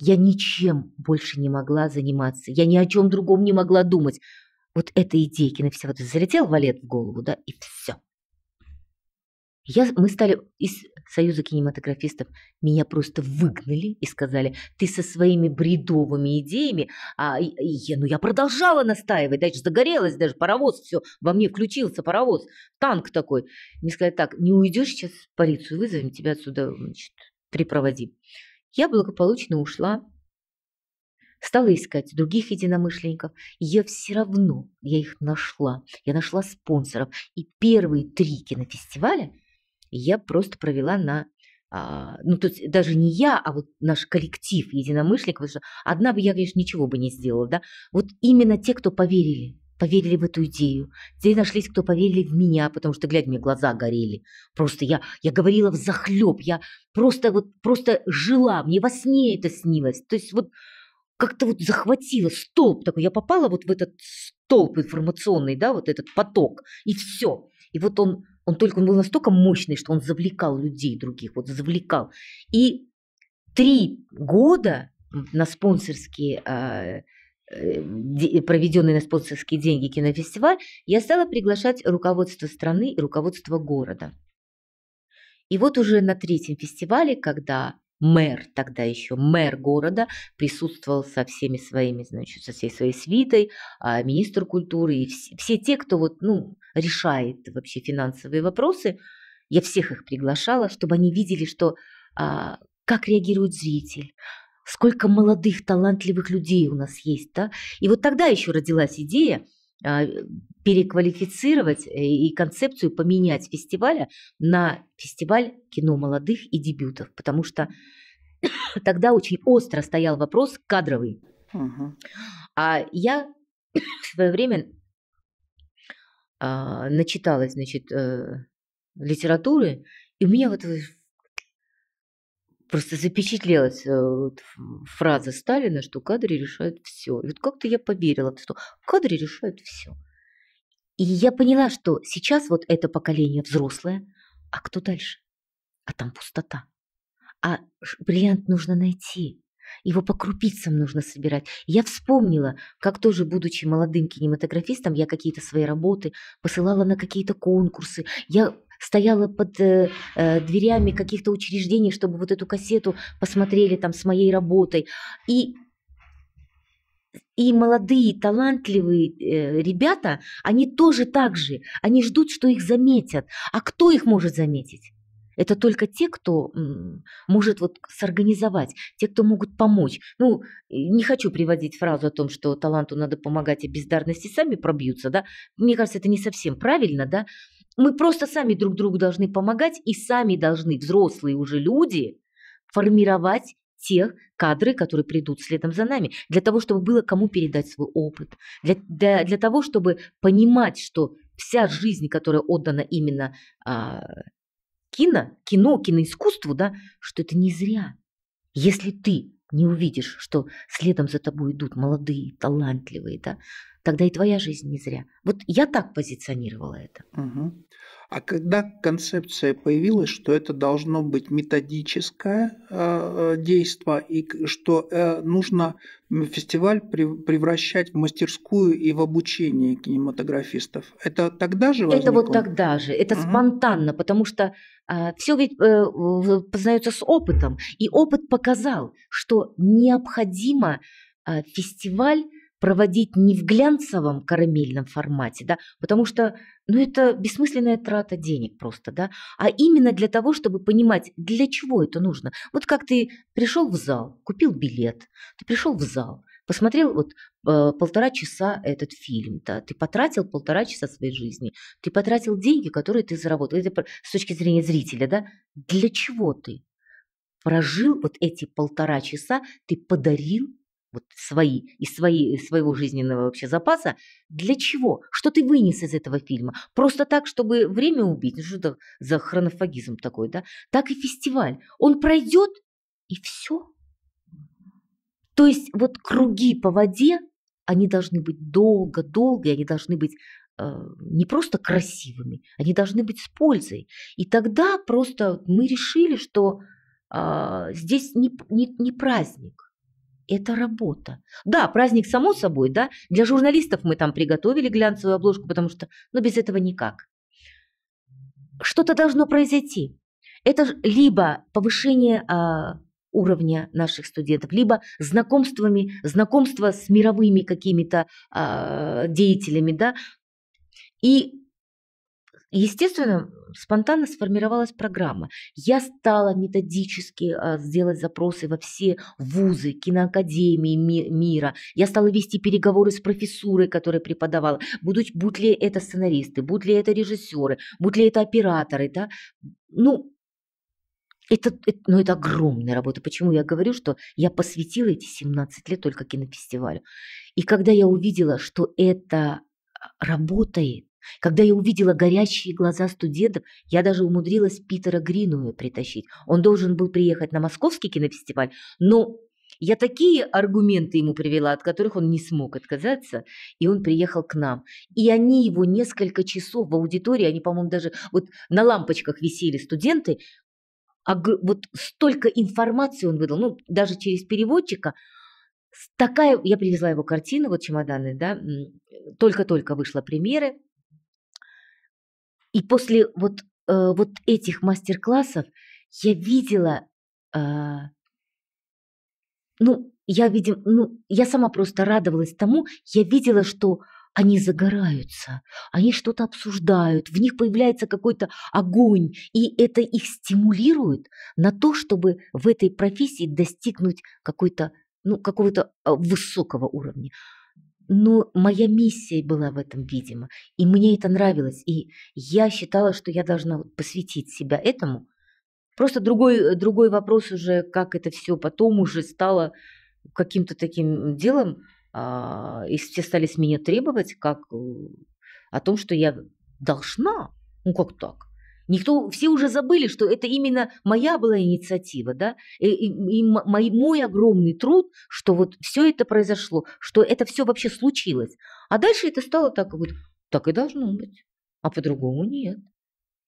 я ничем больше не могла заниматься, я ни о чем другом не могла думать. Вот эта идея вся вот валет в голову, да, и все. Я, мы стали из Союза кинематографистов, меня просто выгнали и сказали, ты со своими бредовыми идеями, а я, ну я продолжала настаивать, дальше загорелась даже, паровоз, все, во мне включился паровоз, танк такой. Мне сказали, так, не уйдешь сейчас полицию, вызовем тебя отсюда, значит, припроводим. Я благополучно ушла, стала искать других единомышленников. И я все равно, я их нашла. Я нашла спонсоров. И первые три кинофестиваля я просто провела на а, ну, то есть даже не я, а вот наш коллектив единомышленников, потому что одна бы я, конечно, ничего бы не сделала, да, вот именно те, кто поверили, поверили в эту идею, те нашлись, кто поверили в меня, потому что, глядя, мне глаза горели, просто я, я говорила в захлеб, я просто вот, просто жила, мне во сне это снилось, то есть вот как-то вот захватило столб такой, я попала вот в этот столб информационный, да, вот этот поток, и все, и вот он, он только он был настолько мощный, что он завлекал людей других, вот завлекал. И три года на спонсорские а, э, проведенный на спонсорские деньги кинофестиваль, я стала приглашать руководство страны и руководство города. И вот уже на третьем фестивале, когда мэр тогда еще, мэр города, присутствовал со всеми своими, значит, со всей своей свитой, а министр культуры и все, все те, кто вот, ну, решает вообще финансовые вопросы. Я всех их приглашала, чтобы они видели, что а, как реагирует зритель, сколько молодых, талантливых людей у нас есть, да. И вот тогда еще родилась идея – а, переквалифицировать э, и концепцию поменять фестиваля на фестиваль кино молодых и дебютов, потому что тогда очень остро стоял вопрос кадровый. Угу. А я в свое время а, начиталась, значит, э, литературы, и у меня вот просто запечатлелась э, фраза Сталина, что кадры решают все. И вот как-то я поверила, что кадры решают все. И я поняла, что сейчас вот это поколение взрослое, а кто дальше? А там пустота. А бриллиант нужно найти. Его по крупицам нужно собирать. Я вспомнила, как тоже, будучи молодым кинематографистом, я какие-то свои работы посылала на какие-то конкурсы. Я стояла под э, э, дверями каких-то учреждений, чтобы вот эту кассету посмотрели там с моей работой. И и молодые, талантливые э, ребята, они тоже так же. Они ждут, что их заметят. А кто их может заметить? Это только те, кто может вот сорганизовать, те, кто могут помочь. Ну, не хочу приводить фразу о том, что таланту надо помогать, а бездарности сами пробьются, да. Мне кажется, это не совсем правильно, да. Мы просто сами друг другу должны помогать и сами должны, взрослые уже люди, формировать тех кадры, которые придут следом за нами, для того, чтобы было кому передать свой опыт, для, для, для того, чтобы понимать, что вся жизнь, которая отдана именно а, кино, кино, киноискусству, да, что это не зря. Если ты не увидишь, что следом за тобой идут молодые, талантливые, да, тогда и твоя жизнь не зря. Вот я так позиционировала это. Угу. А когда концепция появилась, что это должно быть методическое э, э действие и что э, нужно фестиваль при, превращать в мастерскую и в обучение кинематографистов, это тогда же возникло? Это вот тогда же, это угу. спонтанно, потому что э, а, все ведь э, познается с опытом, и опыт показал, что необходимо э, фестиваль проводить не в глянцевом карамельном формате, да, потому что ну, это бессмысленная трата денег просто, да, а именно для того, чтобы понимать, для чего это нужно. Вот как ты пришел в зал, купил билет, ты пришел в зал, посмотрел вот э, полтора часа этот фильм, да, ты потратил полтора часа своей жизни, ты потратил деньги, которые ты заработал. Это с точки зрения зрителя, да, для чего ты? Прожил вот эти полтора часа, ты подарил вот свои, из своей, из своего жизненного вообще запаса. Для чего? Что ты вынес из этого фильма? Просто так, чтобы время убить? Ну, что это за хронофагизм такой, да? Так и фестиваль. Он пройдет, и все. То есть вот круги по воде, они должны быть долго-долго, они должны быть э, не просто красивыми, они должны быть с пользой. И тогда просто мы решили, что э, здесь не, не, не праздник, это работа. Да, праздник само собой, да. Для журналистов мы там приготовили глянцевую обложку, потому что, ну, без этого никак. Что-то должно произойти. Это либо повышение э, уровня наших студентов, либо знакомствами, знакомство с мировыми какими-то э, деятелями, да. И Естественно, спонтанно сформировалась программа. Я стала методически а, сделать запросы во все вузы, киноакадемии ми- мира. Я стала вести переговоры с профессурой, которая преподавала. Будут, будь ли это сценаристы, будь ли это режиссеры, будь ли это операторы. Да? Ну, это, это, ну, это огромная работа. Почему я говорю, что я посвятила эти 17 лет только кинофестивалю. И когда я увидела, что это работает, когда я увидела горящие глаза студентов, я даже умудрилась Питера Гринуя притащить. Он должен был приехать на Московский кинофестиваль, но я такие аргументы ему привела, от которых он не смог отказаться, и он приехал к нам. И они его несколько часов в аудитории, они, по-моему, даже вот на лампочках висели студенты, а вот столько информации он выдал, ну, даже через переводчика, такая, я привезла его картину, вот чемоданы, да, только-только вышла премьера. И после вот, э, вот этих мастер-классов я видела, э, ну, я видим, ну, я сама просто радовалась тому, я видела, что они загораются, они что-то обсуждают, в них появляется какой-то огонь, и это их стимулирует на то, чтобы в этой профессии достигнуть какой-то, ну, какого-то а, высокого уровня. Но моя миссия была в этом, видимо, и мне это нравилось, и я считала, что я должна посвятить себя этому. Просто другой, другой вопрос уже, как это все потом уже стало каким-то таким делом, а, и все стали с меня требовать, как э, о том, что я должна, ну как так? Никто, все уже забыли, что это именно моя была инициатива, да, и, и, и мой, мой огромный труд, что вот все это произошло, что это все вообще случилось. А дальше это стало так, вот, так и должно быть, а по-другому нет.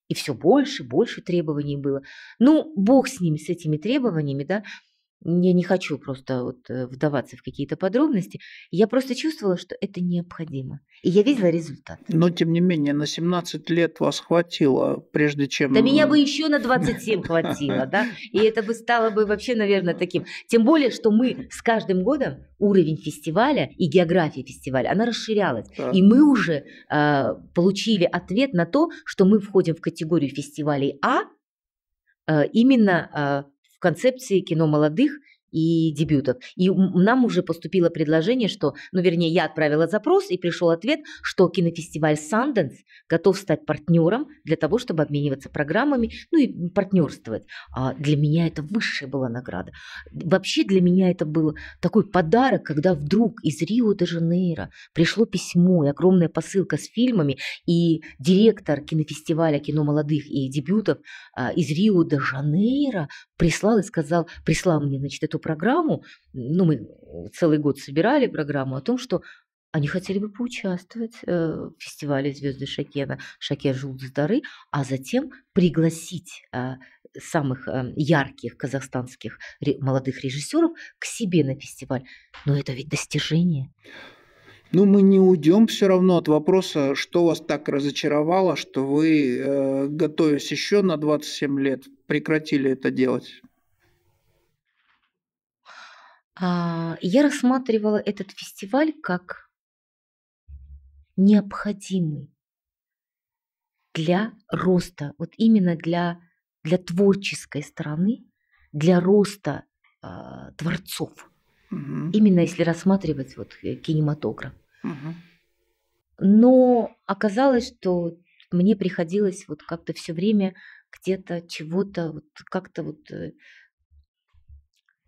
И все больше, больше требований было. Ну, бог с ними, с этими требованиями, да я не хочу просто вот э, вдаваться в какие-то подробности. Я просто чувствовала, что это необходимо. И я видела результат. Но, тем не менее, на 17 лет вас хватило, прежде чем... Да меня бы еще на 27 хватило, да? И это бы стало бы вообще, наверное, таким. Тем более, что мы с каждым годом уровень фестиваля и география фестиваля, она расширялась. Да. И мы уже э, получили ответ на то, что мы входим в категорию фестивалей А, э, именно а, концепции кино молодых и дебютов. И нам уже поступило предложение, что, ну вернее, я отправила запрос и пришел ответ, что кинофестиваль Sundance готов стать партнером для того, чтобы обмениваться программами, ну и партнерствовать. А для меня это высшая была награда. Вообще для меня это был такой подарок, когда вдруг из Рио-де-Жанейро пришло письмо и огромная посылка с фильмами, и директор кинофестиваля кино молодых и дебютов а, из Рио-де-Жанейро прислал и сказал, прислал мне, значит, эту программу, ну, мы целый год собирали программу о том, что они хотели бы поучаствовать э, в фестивале «Звезды Шакена», «Шаке Жулдыз Дары», а затем пригласить э, самых э, ярких казахстанских молодых режиссеров к себе на фестиваль. Но это ведь достижение. Ну, мы не уйдем все равно от вопроса, что вас так разочаровало, что вы, готовясь еще на 27 лет, прекратили это делать. А, я рассматривала этот фестиваль как необходимый для роста, вот именно для, для творческой стороны, для роста э, творцов. Угу. Именно если рассматривать вот э, кинематограф. Угу. Но оказалось, что мне приходилось вот как-то все время где-то чего-то вот как-то вот э,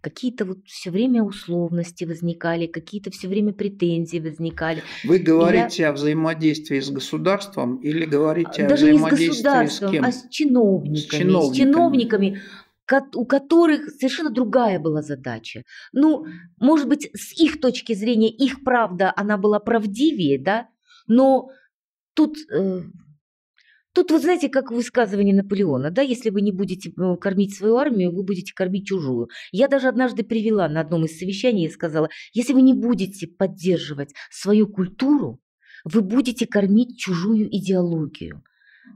какие-то вот все время условности возникали, какие-то все время претензии возникали. Вы говорите я... о взаимодействии с государством или говорите Даже о взаимодействии не с государством, с кем? а с чиновниками, с чиновниками, с чиновниками у которых совершенно другая была задача. Ну, может быть, с их точки зрения, их правда, она была правдивее, да, но тут э, Тут вот знаете, как высказывание Наполеона, да, если вы не будете э, кормить свою армию, вы будете кормить чужую. Я даже однажды привела на одном из совещаний и сказала, если вы не будете поддерживать свою культуру, вы будете кормить чужую идеологию.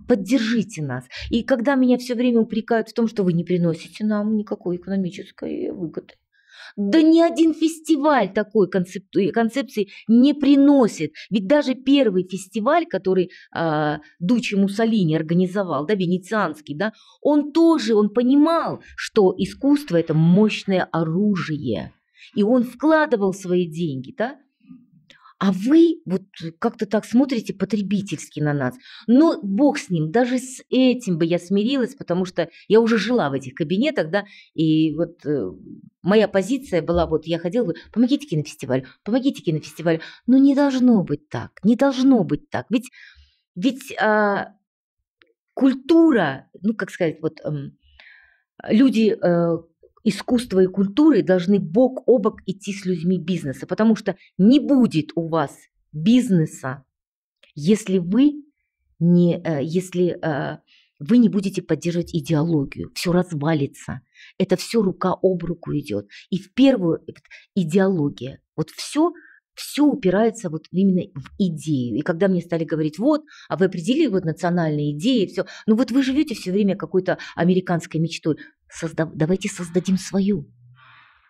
Поддержите нас. И когда меня все время упрекают в том, что вы не приносите нам никакой экономической выгоды, да ни один фестиваль такой концепции, концепции не приносит. Ведь даже первый фестиваль, который э, а, Дучи Муссолини организовал, да, венецианский, да, он тоже, он понимал, что искусство – это мощное оружие. И он вкладывал свои деньги, да, а вы вот как-то так смотрите потребительски на нас. Но бог с ним, даже с этим бы я смирилась, потому что я уже жила в этих кабинетах, да, и вот э, моя позиция была, вот я ходила, говорю, помогите кинофестивалю, помогите кинофестивалю. Но не должно быть так, не должно быть так. Ведь, ведь э, культура, ну, как сказать, вот э, люди... Э, Искусство и культуры должны бок о бок идти с людьми бизнеса, потому что не будет у вас бизнеса, если вы не, э, если э, вы не будете поддерживать идеологию, все развалится. Это все рука об руку идет. И в первую идеология. Вот все, все упирается вот именно в идею. И когда мне стали говорить, вот, а вы определили вот национальные идеи, все, ну вот вы живете все время какой-то американской мечтой, Созда- давайте создадим свою.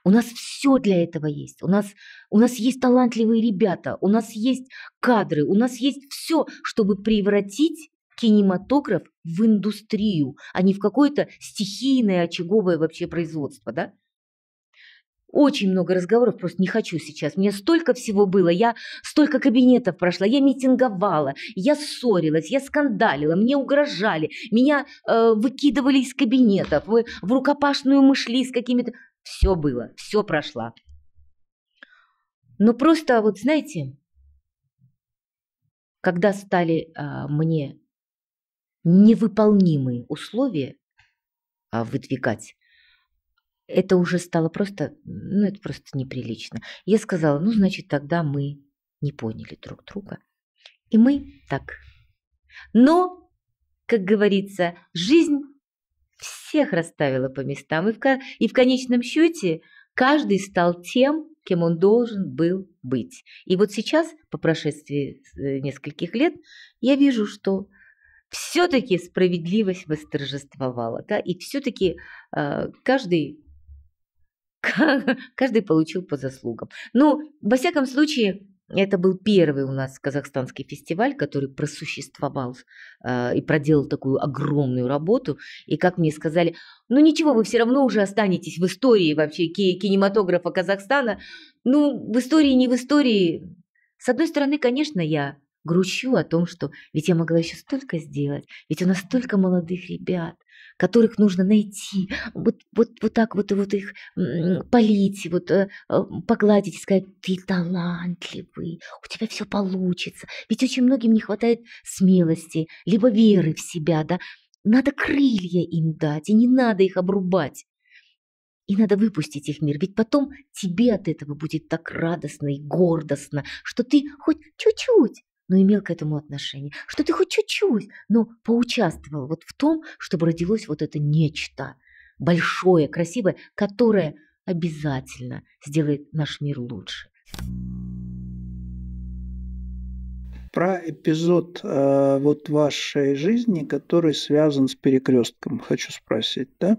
У нас все для этого есть. У нас, у нас есть талантливые ребята, у нас есть кадры, у нас есть все, чтобы превратить кинематограф в индустрию, а не в какое-то стихийное очаговое вообще производство, да? Очень много разговоров, просто не хочу сейчас. Мне столько всего было, я столько кабинетов прошла, я митинговала, я ссорилась, я скандалила, мне угрожали, меня э, выкидывали из кабинетов, вы в рукопашную мы шли с какими-то... Все было, все прошла. Но просто, вот знаете, когда стали э, мне невыполнимые условия э, выдвигать, это уже стало просто, ну это просто неприлично. Я сказала, ну значит тогда мы не поняли друг друга. И мы так. Но, как говорится, жизнь всех расставила по местам. И в, и в конечном счете каждый стал тем, кем он должен был быть. И вот сейчас, по прошествии э, нескольких лет, я вижу, что все-таки справедливость восторжествовала, да, и все-таки э, каждый Каждый получил по заслугам. Ну, во всяком случае, это был первый у нас казахстанский фестиваль, который просуществовал э, и проделал такую огромную работу. И как мне сказали, ну ничего, вы все равно уже останетесь в истории вообще кинематографа Казахстана. Ну, в истории, не в истории. С одной стороны, конечно, я Грущу о том, что ведь я могла еще столько сделать, ведь у нас столько молодых ребят, которых нужно найти, вот, вот, вот так вот, вот их полить, вот э, э, погладить и сказать, ты талантливый, у тебя все получится. Ведь очень многим не хватает смелости, либо веры в себя, да. Надо крылья им дать, и не надо их обрубать. И надо выпустить их в мир, ведь потом тебе от этого будет так радостно и гордостно, что ты хоть чуть-чуть, но имел к этому отношение, что ты хоть чуть-чуть, но поучаствовал вот в том, чтобы родилось вот это нечто большое, красивое, которое обязательно сделает наш мир лучше. Про эпизод э, вот вашей жизни, который связан с перекрестком, хочу спросить, да?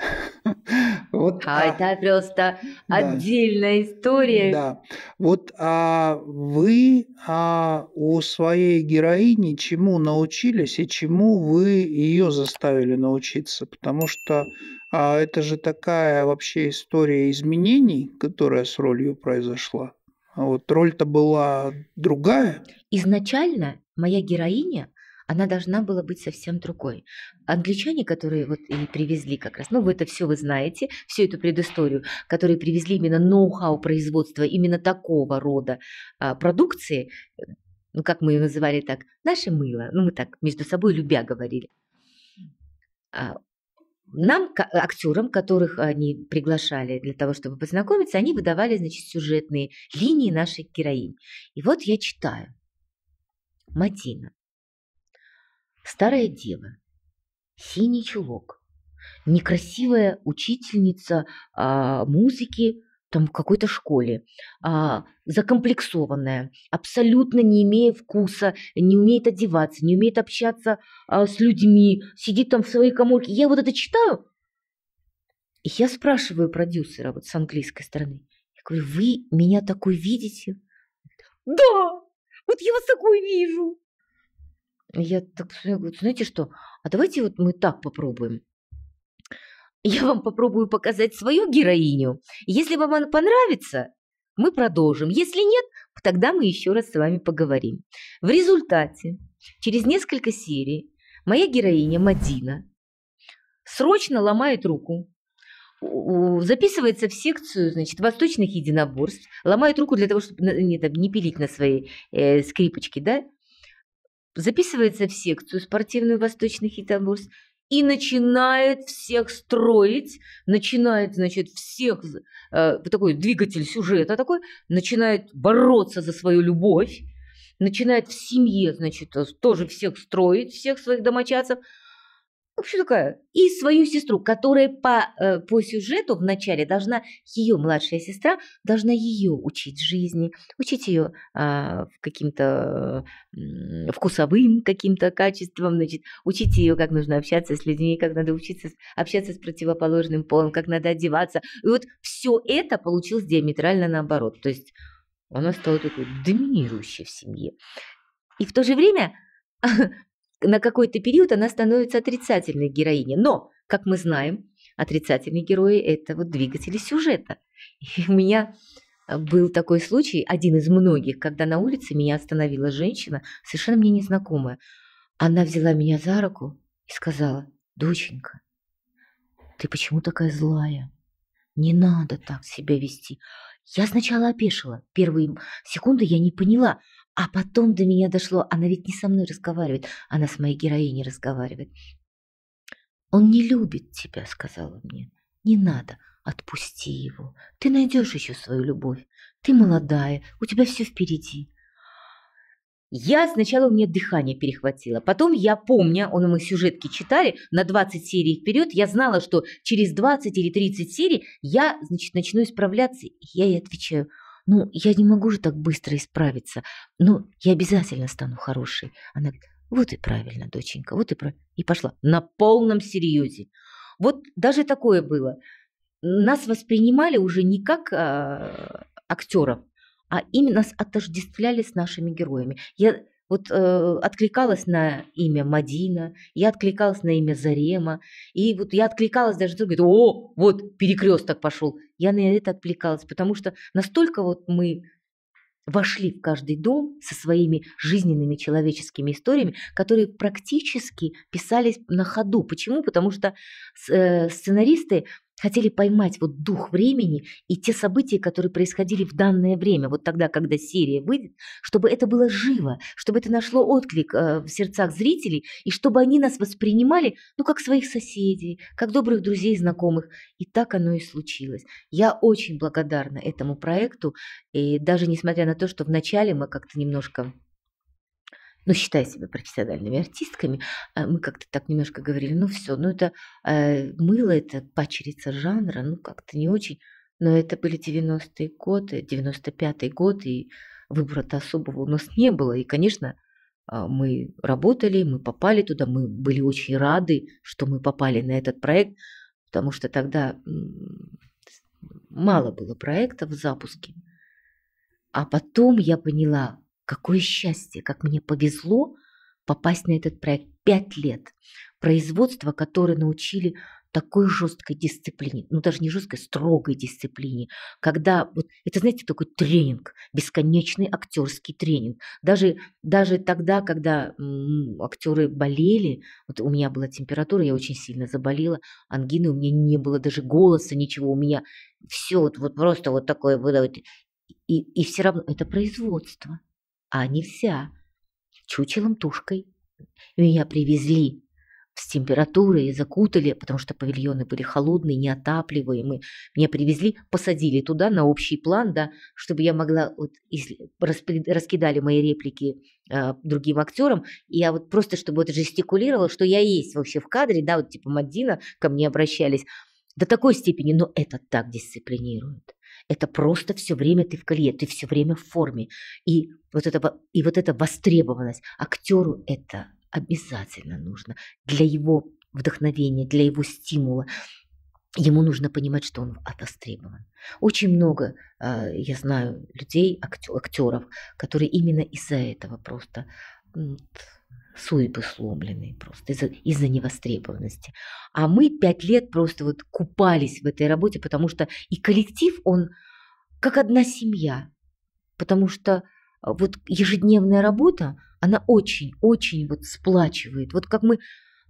Вот, а, а это просто да, отдельная история. Да. Вот а вы а, у своей героини чему научились и чему вы ее заставили научиться? Потому что а, это же такая вообще история изменений, которая с ролью произошла. А вот роль-то была другая. Изначально моя героиня она должна была быть совсем другой. Англичане, которые вот и привезли как раз, ну, вы это все вы знаете, всю эту предысторию, которые привезли именно ноу-хау производства именно такого рода а, продукции, ну, как мы ее называли так, наше мыло, ну, мы так между собой любя говорили. А, нам, актерам, которых они приглашали для того, чтобы познакомиться, они выдавали, значит, сюжетные линии нашей героини. И вот я читаю. Матина. Старая дева, синий чулок, некрасивая учительница а, музыки там в какой-то школе, а, закомплексованная, абсолютно не имея вкуса, не умеет одеваться, не умеет общаться а, с людьми, сидит там в своей коморке. Я вот это читаю, и я спрашиваю продюсера вот с английской стороны, я говорю, вы меня такой видите? Да, вот я вас такой вижу. Я так посмотрела, говорю, знаете что, а давайте вот мы так попробуем. Я вам попробую показать свою героиню. Если вам она понравится, мы продолжим. Если нет, тогда мы еще раз с вами поговорим. В результате, через несколько серий, моя героиня Мадина срочно ломает руку, записывается в секцию значит, восточных единоборств, ломает руку для того, чтобы не, не пилить на своей э, скрипочке, да, записывается в секцию спортивную «Восточный хитоборс» и начинает всех строить, начинает, значит, всех, э, такой двигатель сюжета такой, начинает бороться за свою любовь, начинает в семье, значит, э, тоже всех строить, всех своих домочадцев – ну, вообще такая, и свою сестру, которая по, э, по сюжету вначале должна, ее младшая сестра должна ее учить жизни, учить ее а, каким-то вкусовым каким-то качеством, значит, учить ее, как нужно общаться с людьми, как надо учиться общаться с противоположным полом, как надо одеваться. И вот все это получилось диаметрально наоборот. То есть она стала такой доминирующей в семье. И в то же время на какой-то период она становится отрицательной героиней. Но, как мы знаем, отрицательные герои – это вот двигатели сюжета. И у меня э, был такой случай, один из многих, когда на улице меня остановила женщина, совершенно мне незнакомая. Она взяла меня за руку и сказала, «Доченька, ты почему такая злая? Не надо так себя вести». Я сначала опешила. Первые секунды я не поняла – а потом до меня дошло, она ведь не со мной разговаривает, она с моей героиней разговаривает. «Он не любит тебя», — сказала мне. «Не надо, отпусти его. Ты найдешь еще свою любовь. Ты молодая, у тебя все впереди». Я сначала у меня дыхание перехватило. Потом я помню, он мы сюжетки читали на 20 серий вперед. Я знала, что через 20 или 30 серий я, значит, начну исправляться. И я ей отвечаю – ну, я не могу же так быстро исправиться. Ну, я обязательно стану хорошей. Она говорит, вот и правильно, доченька, вот и правильно. И пошла на полном серьезе. Вот даже такое было. Нас воспринимали уже не как а, актеров, а именно нас отождествляли с нашими героями. Я вот э, откликалась на имя Мадина, я откликалась на имя Зарема, и вот я откликалась даже, кто говорит, о, вот перекресток пошел. Я на это откликалась, потому что настолько вот мы вошли в каждый дом со своими жизненными человеческими историями, которые практически писались на ходу. Почему? Потому что э, сценаристы Хотели поймать вот дух времени и те события, которые происходили в данное время, вот тогда, когда серия выйдет, чтобы это было живо, чтобы это нашло отклик э, в сердцах зрителей, и чтобы они нас воспринимали, ну, как своих соседей, как добрых друзей знакомых. И так оно и случилось. Я очень благодарна этому проекту, и даже несмотря на то, что вначале мы как-то немножко ну, считая себя профессиональными артистками, а мы как-то так немножко говорили, ну все, ну это э, мыло, это пачерица жанра, ну как-то не очень. Но это были 90-е годы, 95-й год, и выбора-то особого у нас не было. И, конечно, а, мы работали, мы попали туда, мы были очень рады, что мы попали на этот проект, потому что тогда мало было проектов в запуске. А потом я поняла, Какое счастье, как мне повезло попасть на этот проект. Пять лет. Производство, которое научили такой жесткой дисциплине, ну даже не жесткой, а строгой дисциплине, когда вот это, знаете, такой тренинг, бесконечный актерский тренинг. Даже, даже тогда, когда м, актеры болели, вот у меня была температура, я очень сильно заболела, ангины, у меня не было даже голоса, ничего, у меня все вот, вот просто вот такое было. Вот, и, и все равно это производство а не вся, чучелом-тушкой. Меня привезли с температурой и закутали, потому что павильоны были холодные, неотапливаемые. Меня привезли, посадили туда на общий план, да, чтобы я могла, вот, если раскидали мои реплики э, другим актерам, и я вот просто, чтобы вот жестикулировала, что я есть вообще в кадре, да, вот типа Мадина ко мне обращались, до такой степени, но это так дисциплинирует. Это просто все время ты в колье, ты все время в форме. И вот, это, и вот эта востребованность. Актеру это обязательно нужно для его вдохновения, для его стимула. Ему нужно понимать, что он востребован. Очень много, а, я знаю, людей, актеров, которые именно из-за этого просто судьбы сломленные просто из-за из невостребованности. А мы пять лет просто вот купались в этой работе, потому что и коллектив, он как одна семья, потому что а, вот ежедневная работа, она очень-очень вот сплачивает. Вот как мы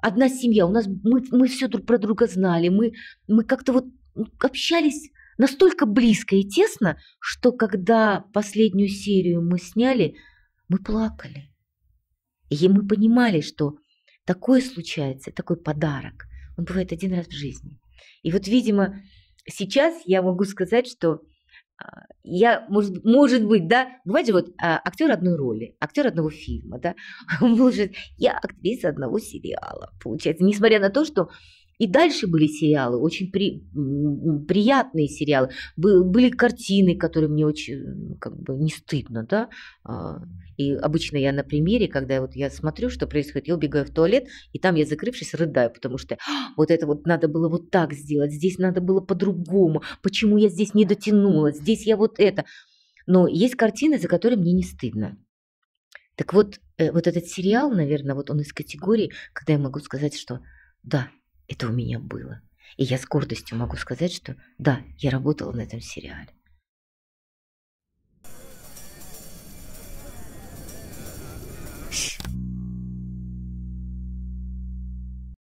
одна семья, у нас мы, мы все друг про друга знали, мы, мы как-то вот общались настолько близко и тесно, что когда последнюю серию мы сняли, мы плакали. И мы понимали, что такое случается, такой подарок, он бывает один раз в жизни. И вот, видимо, сейчас я могу сказать, что а, я, может, может быть, да, бывает же вот а, актер одной роли, актер одного фильма, да, может, я актриса одного сериала, получается, несмотря на то, что и дальше были сериалы, очень при, приятные сериалы. Были картины, которые мне очень как бы не стыдно, да. А. И обычно я на примере, когда вот я смотрю, что происходит, я убегаю в туалет, и там я закрывшись рыдаю, потому что «А, вот это вот надо было вот так сделать, здесь надо было по-другому, почему я здесь не дотянула, здесь я вот это. Но есть картины, за которые мне не стыдно. Так вот, э, вот этот сериал, наверное, вот он из категории, когда я могу сказать, что да, это у меня было. И я с гордостью могу сказать, что да, я работала на этом сериале.